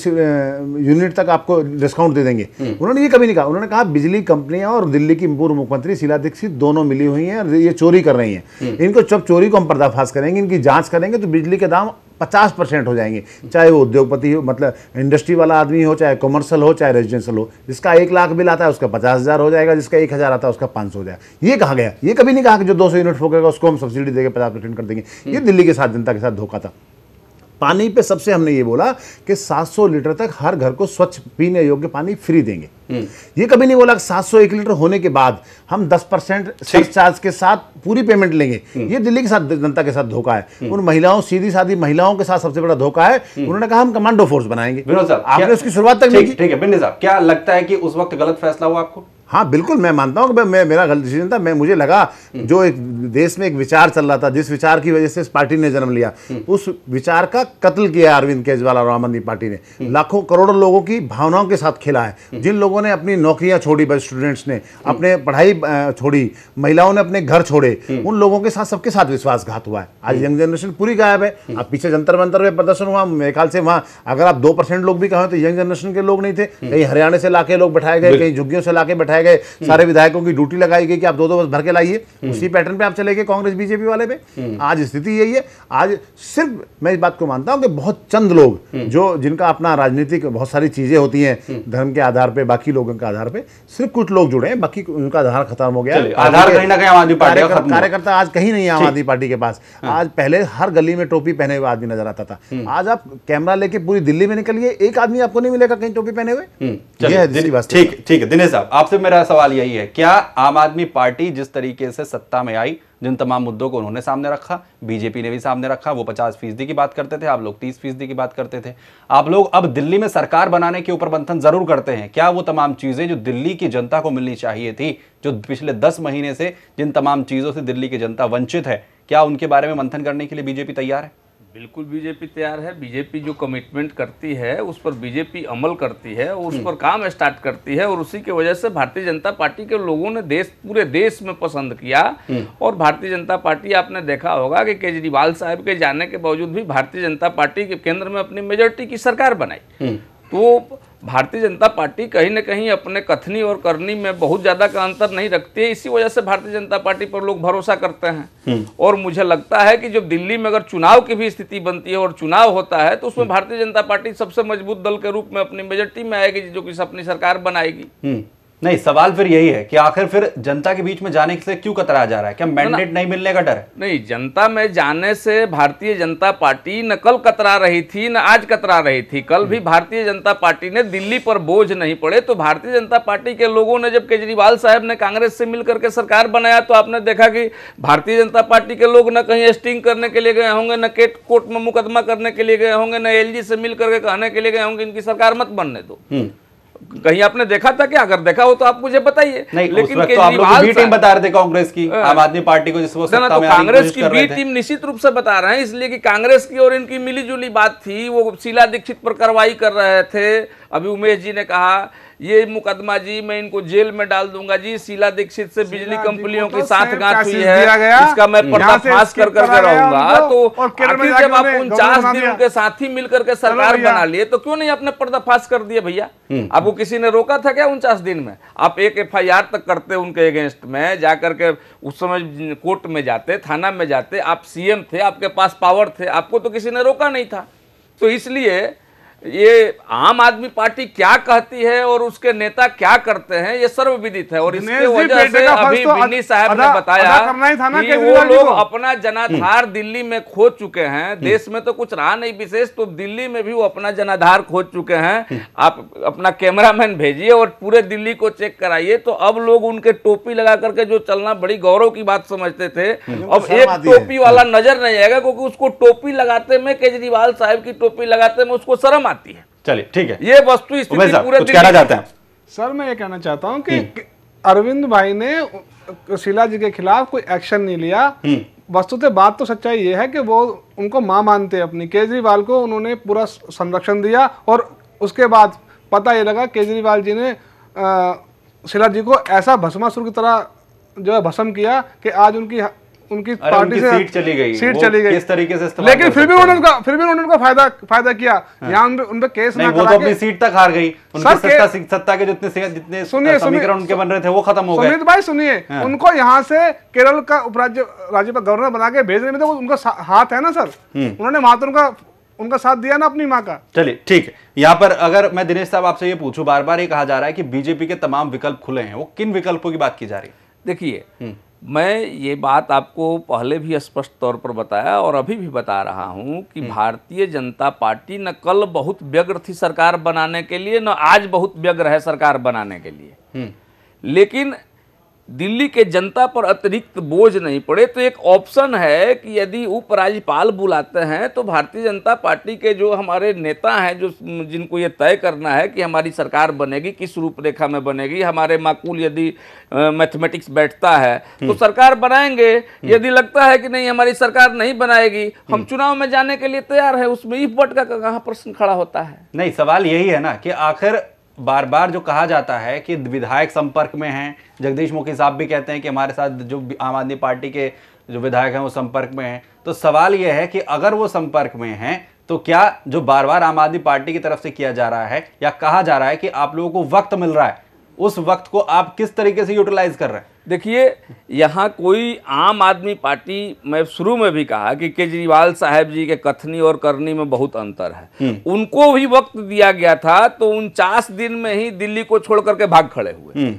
यूनिट तक आपको डिस्काउंट दे देंगे हम्म। उन्होंने ये कभी नहीं कहा उन्होंने कहा बिजली कंपनियां और दिल्ली की पूर्व मुख्यमंत्री शीला दीक्षित दोनों मिली हुई हैं और ये चोरी कर रही हैं हम्म। इनको जब चोरी को हम पर्दाफाश करेंगे इनकी जांच करेंगे तो बिजली के दाम 50 परसेंट हो जाएंगे हम्म। चाहे वो उद्योगपति हो मतलब इंडस्ट्री वाला आदमी हो चाहे कॉमर्शल हो चाहे रेजिडेंशियल हो जिसका एक लाख बिल आता है उसका पचास हज़ार हो जाएगा जिसका एक हज़ार आता है उसका पाँच सौ हो जाएगा ये कहा गया ये कभी नहीं कहा कि जो 200 यूनिट फोकेगा उसको हम सब्सिडी देकर पचास परसेंट कर देंगे ये दिल्ली के साथ जनता के साथ धोखा था पानी पे सबसे हमने ये बोला कि 700 लीटर तक हर घर को स्वच्छ पीने योग्य पानी फ्री देंगे हम्म। ये कभी नहीं बोला कि 700 एक लीटर होने के बाद हम 10 परसेंट चार्ज के साथ पूरी पेमेंट लेंगे हम्म। ये दिल्ली के साथ जनता के साथ धोखा है हम्म। उन महिलाओं सीधी साधी महिलाओं के साथ सबसे बड़ा धोखा है उन्होंने कहा हम कमांडो फोर्स बनाएंगे आपने उसकी शुरुआत तक नहीं की ठीक है क्या लगता है कि उस वक्त गलत फैसला हुआ आपको हाँ बिल्कुल मैं मानता हूँ कि मैं मेरा गलत डिसीजन था मैं मुझे लगा जो एक देश में एक विचार चल रहा था जिस विचार की वजह से इस पार्टी ने जन्म लिया उस विचार का कत्ल किया अरविंद केजरीवाल और आम आदमी पार्टी ने लाखों करोड़ों लोगों की भावनाओं के साथ खेला है जिन लोगों ने अपनी नौकरियां छोड़ी स्टूडेंट्स ने अपने पढ़ाई छोड़ी महिलाओं ने अपने घर छोड़े उन लोगों के साथ सबके साथ विश्वासघात हुआ है आज यंग जनरेशन पूरी गायब है अब पीछे जंतर मंतर में प्रदर्शन हुआ मेरे ख्याल से वहाँ अगर आप दो परसेंट लोग भी कहें तो यंग जनरेशन के लोग नहीं थे हम्म। कहीं हरियाणा से लाके लोग बैठाए गए कहीं झुग्गियों से लाके बैठाए लगाए गए हम्म। सारे विधायकों की ड्यूटी लगाई गई कि आप दो दो बस भर के लाइए हम्म। उसी पैटर्न पे आप चले गए कांग्रेस बीजेपी वाले पे हम्म। आज स्थिति यही है आज सिर्फ मैं इस बात को मानता हूँ कि बहुत चंद लोग जो जिनका अपना राजनीतिक बहुत सारी चीजें होती है धर्म के आधार पर बाकी लोगों के आधार पर सिर्फ कुछ लोग जुड़े हैं बाकी उनका आधार खत्म हो गया कार्यकर्ता आज कहीं नहीं है आम आदमी पार्टी के पास हाँ। आज पहले हर गली में टोपी पहने हुए आदमी नजर आता था आज आप कैमरा लेके पूरी दिल्ली में निकलिए एक आदमी आपको नहीं मिलेगा कहीं टोपी पहने हुए ठीक ठीक है दिनेश साहब आपसे मेरा मेरा सवाल यही है क्या आम आदमी पार्टी जिस तरीके से सत्ता में आई जिन तमाम मुद्दों को उन्होंने सामने रखा बीजेपी ने भी सामने रखा वो पचास फीसदी की बात करते थे आप लोग तीस फीसदी की बात करते थे आप लोग अब दिल्ली में सरकार बनाने के ऊपर मंथन जरूर करते हैं क्या वो तमाम चीज़ें जो दिल्ली की जनता को मिलनी चाहिए थी जो पिछले दस महीने से जिन तमाम चीज़ों से दिल्ली की जनता वंचित है क्या उनके बारे में मंथन करने के लिए बीजेपी तैयार है बिल्कुल बीजेपी तैयार है बीजेपी जो कमिटमेंट करती है उस पर बीजेपी अमल करती है और उस हम्म। पर काम स्टार्ट करती है और उसी की वजह से भारतीय जनता पार्टी के लोगों ने देश पूरे देश में पसंद किया हम्म। और भारतीय जनता पार्टी आपने देखा होगा कि केजरीवाल साहब के जाने के बावजूद भी भारतीय जनता पार्टी के केंद्र में अपनी मेजोरिटी की सरकार बनाई हम्म। तो भारतीय जनता पार्टी कहीं ना कहीं अपने कथनी और करनी में बहुत ज़्यादा का अंतर नहीं रखती है इसी वजह से भारतीय जनता पार्टी पर लोग भरोसा करते हैं हम्म। और मुझे लगता है कि जब दिल्ली में अगर चुनाव की भी स्थिति बनती है और चुनाव होता है तो उसमें हम्म। भारतीय जनता पार्टी सबसे मजबूत दल के रूप में अपनी मेजोरिटी में आएगी जो कि अपनी सरकार बनाएगी हम्म। नहीं सवाल फिर यही है कि आखिर फिर जनता के बीच में जाने से क्यों कतराया जा रहा है क्या मैंडेट नहीं मिलने का डर है नहीं जनता में जाने से भारतीय जनता पार्टी न कल कतरा रही थी न आज कतरा रही थी कल भी हम्म। भारतीय जनता पार्टी ने दिल्ली पर बोझ नहीं पड़े तो भारतीय जनता पार्टी के लोगों ने जब केजरीवाल साहब ने कांग्रेस से मिलकर के सरकार बनाया तो आपने देखा कि भारतीय जनता पार्टी के लोग न कहीं स्टिंग करने के लिए गए होंगे न केट कोर्ट में मुकदमा करने के लिए गए होंगे न एल से मिल करके कहने के लिए गए होंगे इनकी सरकार मत बनने दो हम्म। कहीं आपने देखा था क्या अगर देखा हो तो आप मुझे बताइए लेकिन तो बता रहे थे कांग्रेस की हाँ। आम आदमी पार्टी को जिसको तो कांग्रेस की बी टीम निश्चित रूप से बता रहे हैं इसलिए कि कांग्रेस की और इनकी मिलीजुली बात थी वो शीला दीक्षित पर कार्रवाई कर रहे थे अभी उमेश जी ने कहा ये मुकदमा जी मैं इनको जेल में डाल दूंगा जी शीला दीक्षित से बिजली कंपनियों के तो साथ गांठ हुई है इसका मैं पर्दाफाश कर कर रहूंगा तो आखिर जब आप उनचास दिन उनके साथ ही मिलकर के सरकार बना लिए तो क्यों नहीं आपने पर्दाफाश कर दिया भैया आपको हम्म। किसी ने रोका था क्या उनचास दिन में आप एक एफ तक करते उनके अगेंस्ट में जाकर के उस समय कोर्ट में जाते थाना में जाते आप सीएम थे आपके पास पावर थे आपको तो किसी ने रोका नहीं था तो इसलिए ये आम आदमी पार्टी क्या कहती है और उसके नेता क्या करते हैं ये सर्वविदित है और इसके वजह से अभी तो बिन्नी साहब ने बताया कि वो लोग अपना जनाधार दिल्ली में खो चुके हैं हम्म। देश में तो कुछ रहा नहीं विशेष तो दिल्ली में भी वो अपना जनाधार खो चुके हैं हम्म। आप अपना कैमरामैन भेजिए और पूरे दिल्ली को चेक कराइए तो अब लोग उनके टोपी लगा करके जो चलना बड़ी गौरव की बात समझते थे हम्म। अब एक टोपी वाला हाँ। नजर नहीं आएगा क्योंकि उसको टोपी लगाते में केजरीवाल साहब की टोपी लगाते में उसको शर्म आती है चलिए ठीक है ये वस्तु पूरे कहना चाहते हैं सर मैं ये कहना चाहता हूँ कि अरविंद भाई ने शीला जी के खिलाफ कोई एक्शन नहीं लिया हम्म। वस्तुतः बात तो सच्चाई ये है कि वो उनको माँ मानते हैं अपनी केजरीवाल को उन्होंने पूरा संरक्षण दिया और उसके बाद पता ये लगा केजरीवाल जी ने शीला जी को ऐसा भस्मासुर की तरह जो है भस्म किया कि आज उनकी उनकी पार्टी से सीट चली गई सीट चली गई इस तरीके से लेकिन फिर भी उन्होंने उनका फिर भी उन्होंने उनका फायदा फायदा किया हाँ। यहाँ उन पर केस नहीं वो तो अपनी सीट तक हार गई उनकी सत्ता के जितने जितने सुनिए समीकरण उनके बन रहे थे वो खत्म हो गए सुमित तो भाई सुनिए हाँ। उनको यहाँ से केरल का उपराज्य राज्य गवर्नर बना के भेजने में तो उनका हाथ है ना सर हम्म। उन्होंने महातुर का उनका साथ दिया ना अपनी माँ का चलिए ठीक है यहाँ पर अगर मैं दिनेश साहब आपसे ये पूछूं बार बार ये कहा जा रहा है कि बीजेपी के तमाम विकल्प खुले हैं वो किन विकल्पों की बात की जा रही है देखिए हम्म। मैं ये बात आपको पहले भी स्पष्ट तौर पर बताया और अभी भी बता रहा हूँ कि हम्म। भारतीय जनता पार्टी न कल बहुत व्यग्र थी सरकार बनाने के लिए न आज बहुत व्यग्र है सरकार बनाने के लिए हम्म। लेकिन दिल्ली के जनता पर अतिरिक्त बोझ नहीं पड़े तो एक ऑप्शन है कि यदि उपराज्यपाल बुलाते हैं तो भारतीय जनता पार्टी के जो हमारे नेता हैं जो जिनको ये तय करना है कि हमारी सरकार बनेगी किस रूपरेखा में बनेगी हमारे माकूल यदि मैथमेटिक्स बैठता है तो हम्म। सरकार बनाएंगे हम्म। यदि लगता है कि नहीं हमारी सरकार नहीं बनाएगी हम हम्म। चुनाव में जाने के लिए तैयार है उसमें इफ बट का कहाँ प्रश्न खड़ा होता है नहीं सवाल यही है ना कि आखिर बार बार जो कहा जाता है कि विधायक संपर्क में हैं जगदीश मुखी साहब भी कहते हैं कि हमारे साथ जो आम आदमी पार्टी के जो विधायक हैं वो संपर्क में हैं तो सवाल यह है कि अगर वो संपर्क में हैं तो क्या जो बार बार आम आदमी पार्टी की तरफ से किया जा रहा है या कहा जा रहा है कि आप लोगों को वक्त मिल रहा है उस वक्त को आप किस तरीके से यूटिलाइज कर रहे हैं देखिए यहाँ कोई आम आदमी पार्टी मैं शुरू में भी कहा कि केजरीवाल साहब जी के कथनी और करनी में बहुत अंतर है हम्म। उनको भी वक्त दिया गया था तो उनचास दिन में ही दिल्ली को छोड़ करके भाग खड़े हुए हम्म।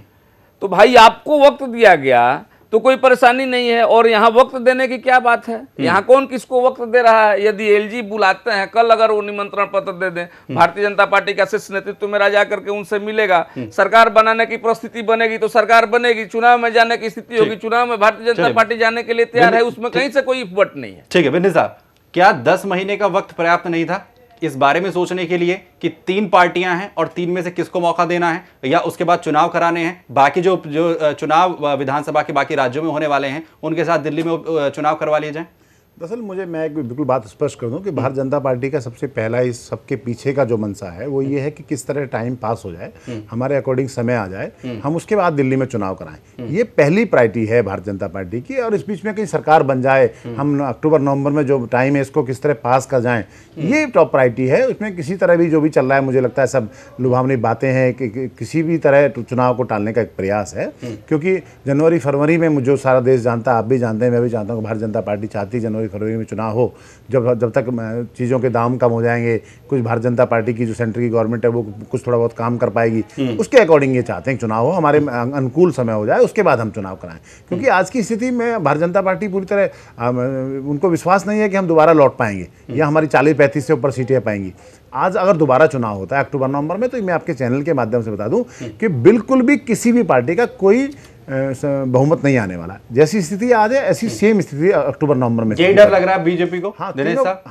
तो भाई आपको वक्त दिया गया तो कोई परेशानी नहीं है और यहाँ वक्त देने की क्या बात है हम्म। यहाँ कौन किसको वक्त दे रहा है यदि एलजी बुलाते हैं कल अगर वो निमंत्रण पत्र दे दें हम्म। भारतीय जनता पार्टी का शीर्ष नेतृत्व में राजा करके उनसे मिलेगा हम्म। सरकार बनाने की परिस्थिति बनेगी तो सरकार बनेगी चुनाव में जाने की स्थिति होगी चुनाव में भारतीय जनता पार्टी जाने के लिए तैयार है उसमें कहीं से कोई बट नहीं है ठीक है साहब क्या दस महीने का वक्त पर्याप्त नहीं था इस बारे में सोचने के लिए कि तीन पार्टियां हैं और तीन में से किसको मौका देना है या उसके बाद चुनाव कराने हैं बाकी जो जो चुनाव विधानसभा के बाकी राज्यों में होने वाले हैं उनके साथ दिल्ली में चुनाव करवा लिए जाए दरअसल मुझे मैं एक बिल्कुल बात स्पष्ट कर दूं कि भारत जनता पार्टी का सबसे पहला इस सबके पीछे का जो मनसा है वो ये है कि किस तरह टाइम पास हो जाए हम्म। हमारे अकॉर्डिंग समय आ जाए हम्म। हम उसके बाद दिल्ली में चुनाव कराएं हम्म। ये पहली प्रायरिटी है भारतीय जनता पार्टी की और इस बीच में कहीं सरकार बन जाए हम अक्टूबर नवंबर में जो टाइम है इसको किस तरह पास कर जाएँ ये टॉप प्रायरिटी है उसमें किसी तरह भी जो भी चल रहा है मुझे लगता है सब लुभावनी बातें हैं कि किसी भी तरह चुनाव को टालने का एक प्रयास है क्योंकि जनवरी फरवरी में जो सारा देश जानता है आप भी जानते हैं मैं भी जानता हूँ भारतीय जनता पार्टी चाहती जनवरी जनवरी फरवरी में चुनाव हो जब जब तक चीज़ों के दाम कम हो जाएंगे कुछ भारतीय जनता पार्टी की जो सेंटर की गवर्नमेंट है वो कुछ थोड़ा बहुत काम कर पाएगी हम्म। उसके अकॉर्डिंग ये चाहते हैं चुनाव हो हमारे अनुकूल समय हो जाए उसके बाद हम चुनाव कराएं क्योंकि हम्म। आज की स्थिति में भारतीय जनता पार्टी पूरी तरह उनको विश्वास नहीं है कि हम दोबारा लौट पाएंगे हम्म। या हमारी चालीस पैंतीस से ऊपर सीटें पाएंगी आज अगर दोबारा चुनाव होता है अक्टूबर नवंबर में तो मैं आपके चैनल के माध्यम से बता दूं कि बिल्कुल भी किसी भी पार्टी का कोई बहुमत नहीं आने वाला जैसी स्थिति आ जाए ऐसी सेम स्थिति अक्टूबर नवंबर में डर लग रहा है बीजेपी को हाँ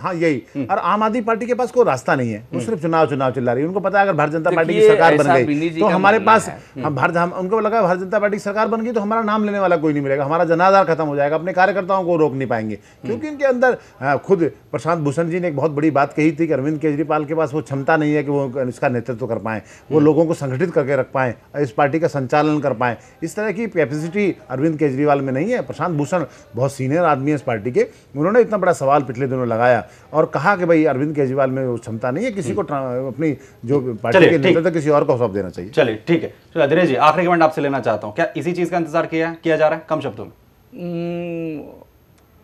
हाँ यही हम्म। और आम आदमी पार्टी के पास कोई रास्ता नहीं है वो हम्म। सिर्फ चुनाव चुनाव चिल्ला रही है उनको पता है अगर भारतीय जनता पार्टी की सरकार बन गई तो हमारे पास हम हम्म। भारत हम उनको लगा भारतीय जनता पार्टी की सरकार बन गई तो हमारा नाम लेने वाला कोई नहीं मिलेगा हमारा जनाधार खत्म हो जाएगा अपने कार्यकर्ताओं को रोक नहीं पाएंगे क्योंकि इनके अंदर हाँ, खुद प्रशांत भूषण जी ने एक बहुत बड़ी बात कही थी कि अरविंद केजरीवाल के पास वो क्षमता नहीं है कि वो इसका नेतृत्व कर पाए वो लोगों को संगठित करके रख पाए इस पार्टी का संचालन कर पाए इस तरह की की कैपेसिटी अरविंद केजरीवाल में नहीं है प्रशांत भूषण बहुत सीनियर आदमी है इस पार्टी के उन्होंने इतना बड़ा सवाल पिछले दिनों लगाया और कहा कि भाई अरविंद केजरीवाल में वो क्षमता नहीं है किसी को अपनी जो पार्टी के नेतृत्व किसी और को सौंप देना चाहिए चलिए ठीक है तो अधीरे जी आखिरी कमेंट आपसे लेना चाहता हूँ क्या इसी चीज़ का इंतजार किया किया जा रहा है कम शब्दों में हम्म,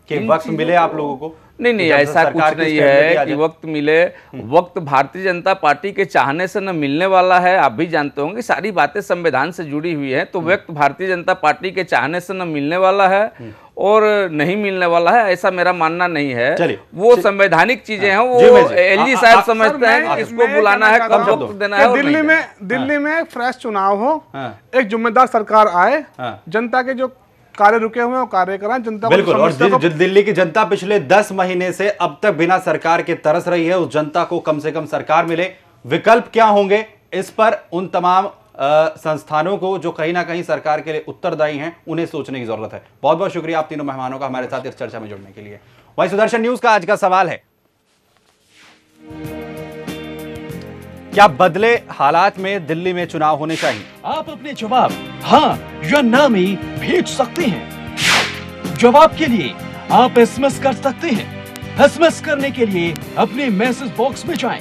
कि वक्त मिले आप लोगों को नहीं नहीं ऐसा कुछ नहीं है कि वक्त मिले हम्म। वक्त भारतीय जनता पार्टी के चाहने से न मिलने वाला है आप भी जानते होंगे सारी बातें संविधान से जुड़ी हुई है तो हम्म। वक्त भारतीय जनता पार्टी के चाहने से न मिलने वाला है हम्म। और नहीं मिलने वाला है ऐसा मेरा मानना नहीं है वो संवैधानिक चीजें हाँ। हैं वो एल जी साहब समझते हैं इसको बुलाना है कब वक्त देना है दिल्ली में दिल्ली हाँ। में फ्रेश चुनाव हो हाँ। एक जिम्मेदार सरकार आए जनता के जो कार्य रुके हुए और कार्य कराएं जनता बिल्कुल और दिल्ली की जनता पिछले दस महीने से अब तक बिना सरकार के तरस रही है उस जनता को कम से कम सरकार मिले विकल्प क्या होंगे इस पर उन तमाम संस्थानों को जो कहीं ना कहीं सरकार के लिए उत्तरदायी हैं उन्हें सोचने की जरूरत है बहुत बहुत शुक्रिया आप तीनों मेहमानों का हमारे साथ इस चर्चा में जुड़ने के लिए वहीं सुदर्शन न्यूज का आज का सवाल है क्या बदले हालात में दिल्ली में चुनाव होने चाहिए आप अपने जवाब हाँ या ना में भेज सकते हैं जवाब के लिए आप एसएमएस कर सकते हैं एसएमएस करने के लिए अपने मैसेज बॉक्स में जाएं,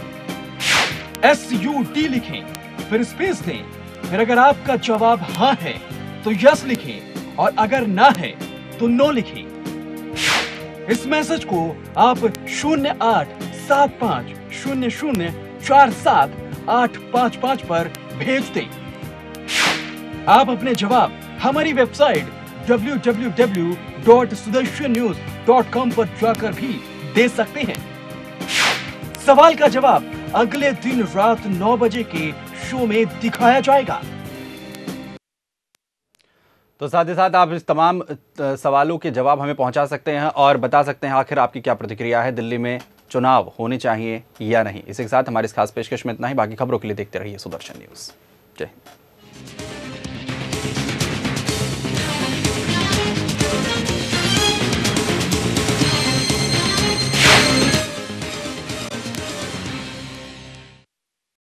एस यू टी लिखें, फिर स्पेस दें, फिर अगर आपका जवाब हाँ है तो यस लिखें और अगर ना है तो नो लिखें। इस मैसेज को आप शून्य आठ सात पाँच शून्य शून्य चार सात आठ पाँच पाँच पर भेज दें आप अपने जवाब हमारी वेबसाइट www.sudarshannews.com पर जाकर भी दे सकते हैं सवाल का जवाब अगले दिन रात 9 बजे के शो में दिखाया जाएगा तो साथ ही साथ आप इस तमाम सवालों के जवाब हमें पहुंचा सकते हैं और बता सकते हैं आखिर आपकी क्या प्रतिक्रिया है दिल्ली में चुनाव होने चाहिए या नहीं इसी के साथ हमारे इस खास पेशकश में इतना ही बाकी खबरों के लिए देखते रहिए सुदर्शन न्यूज़ जय हिंद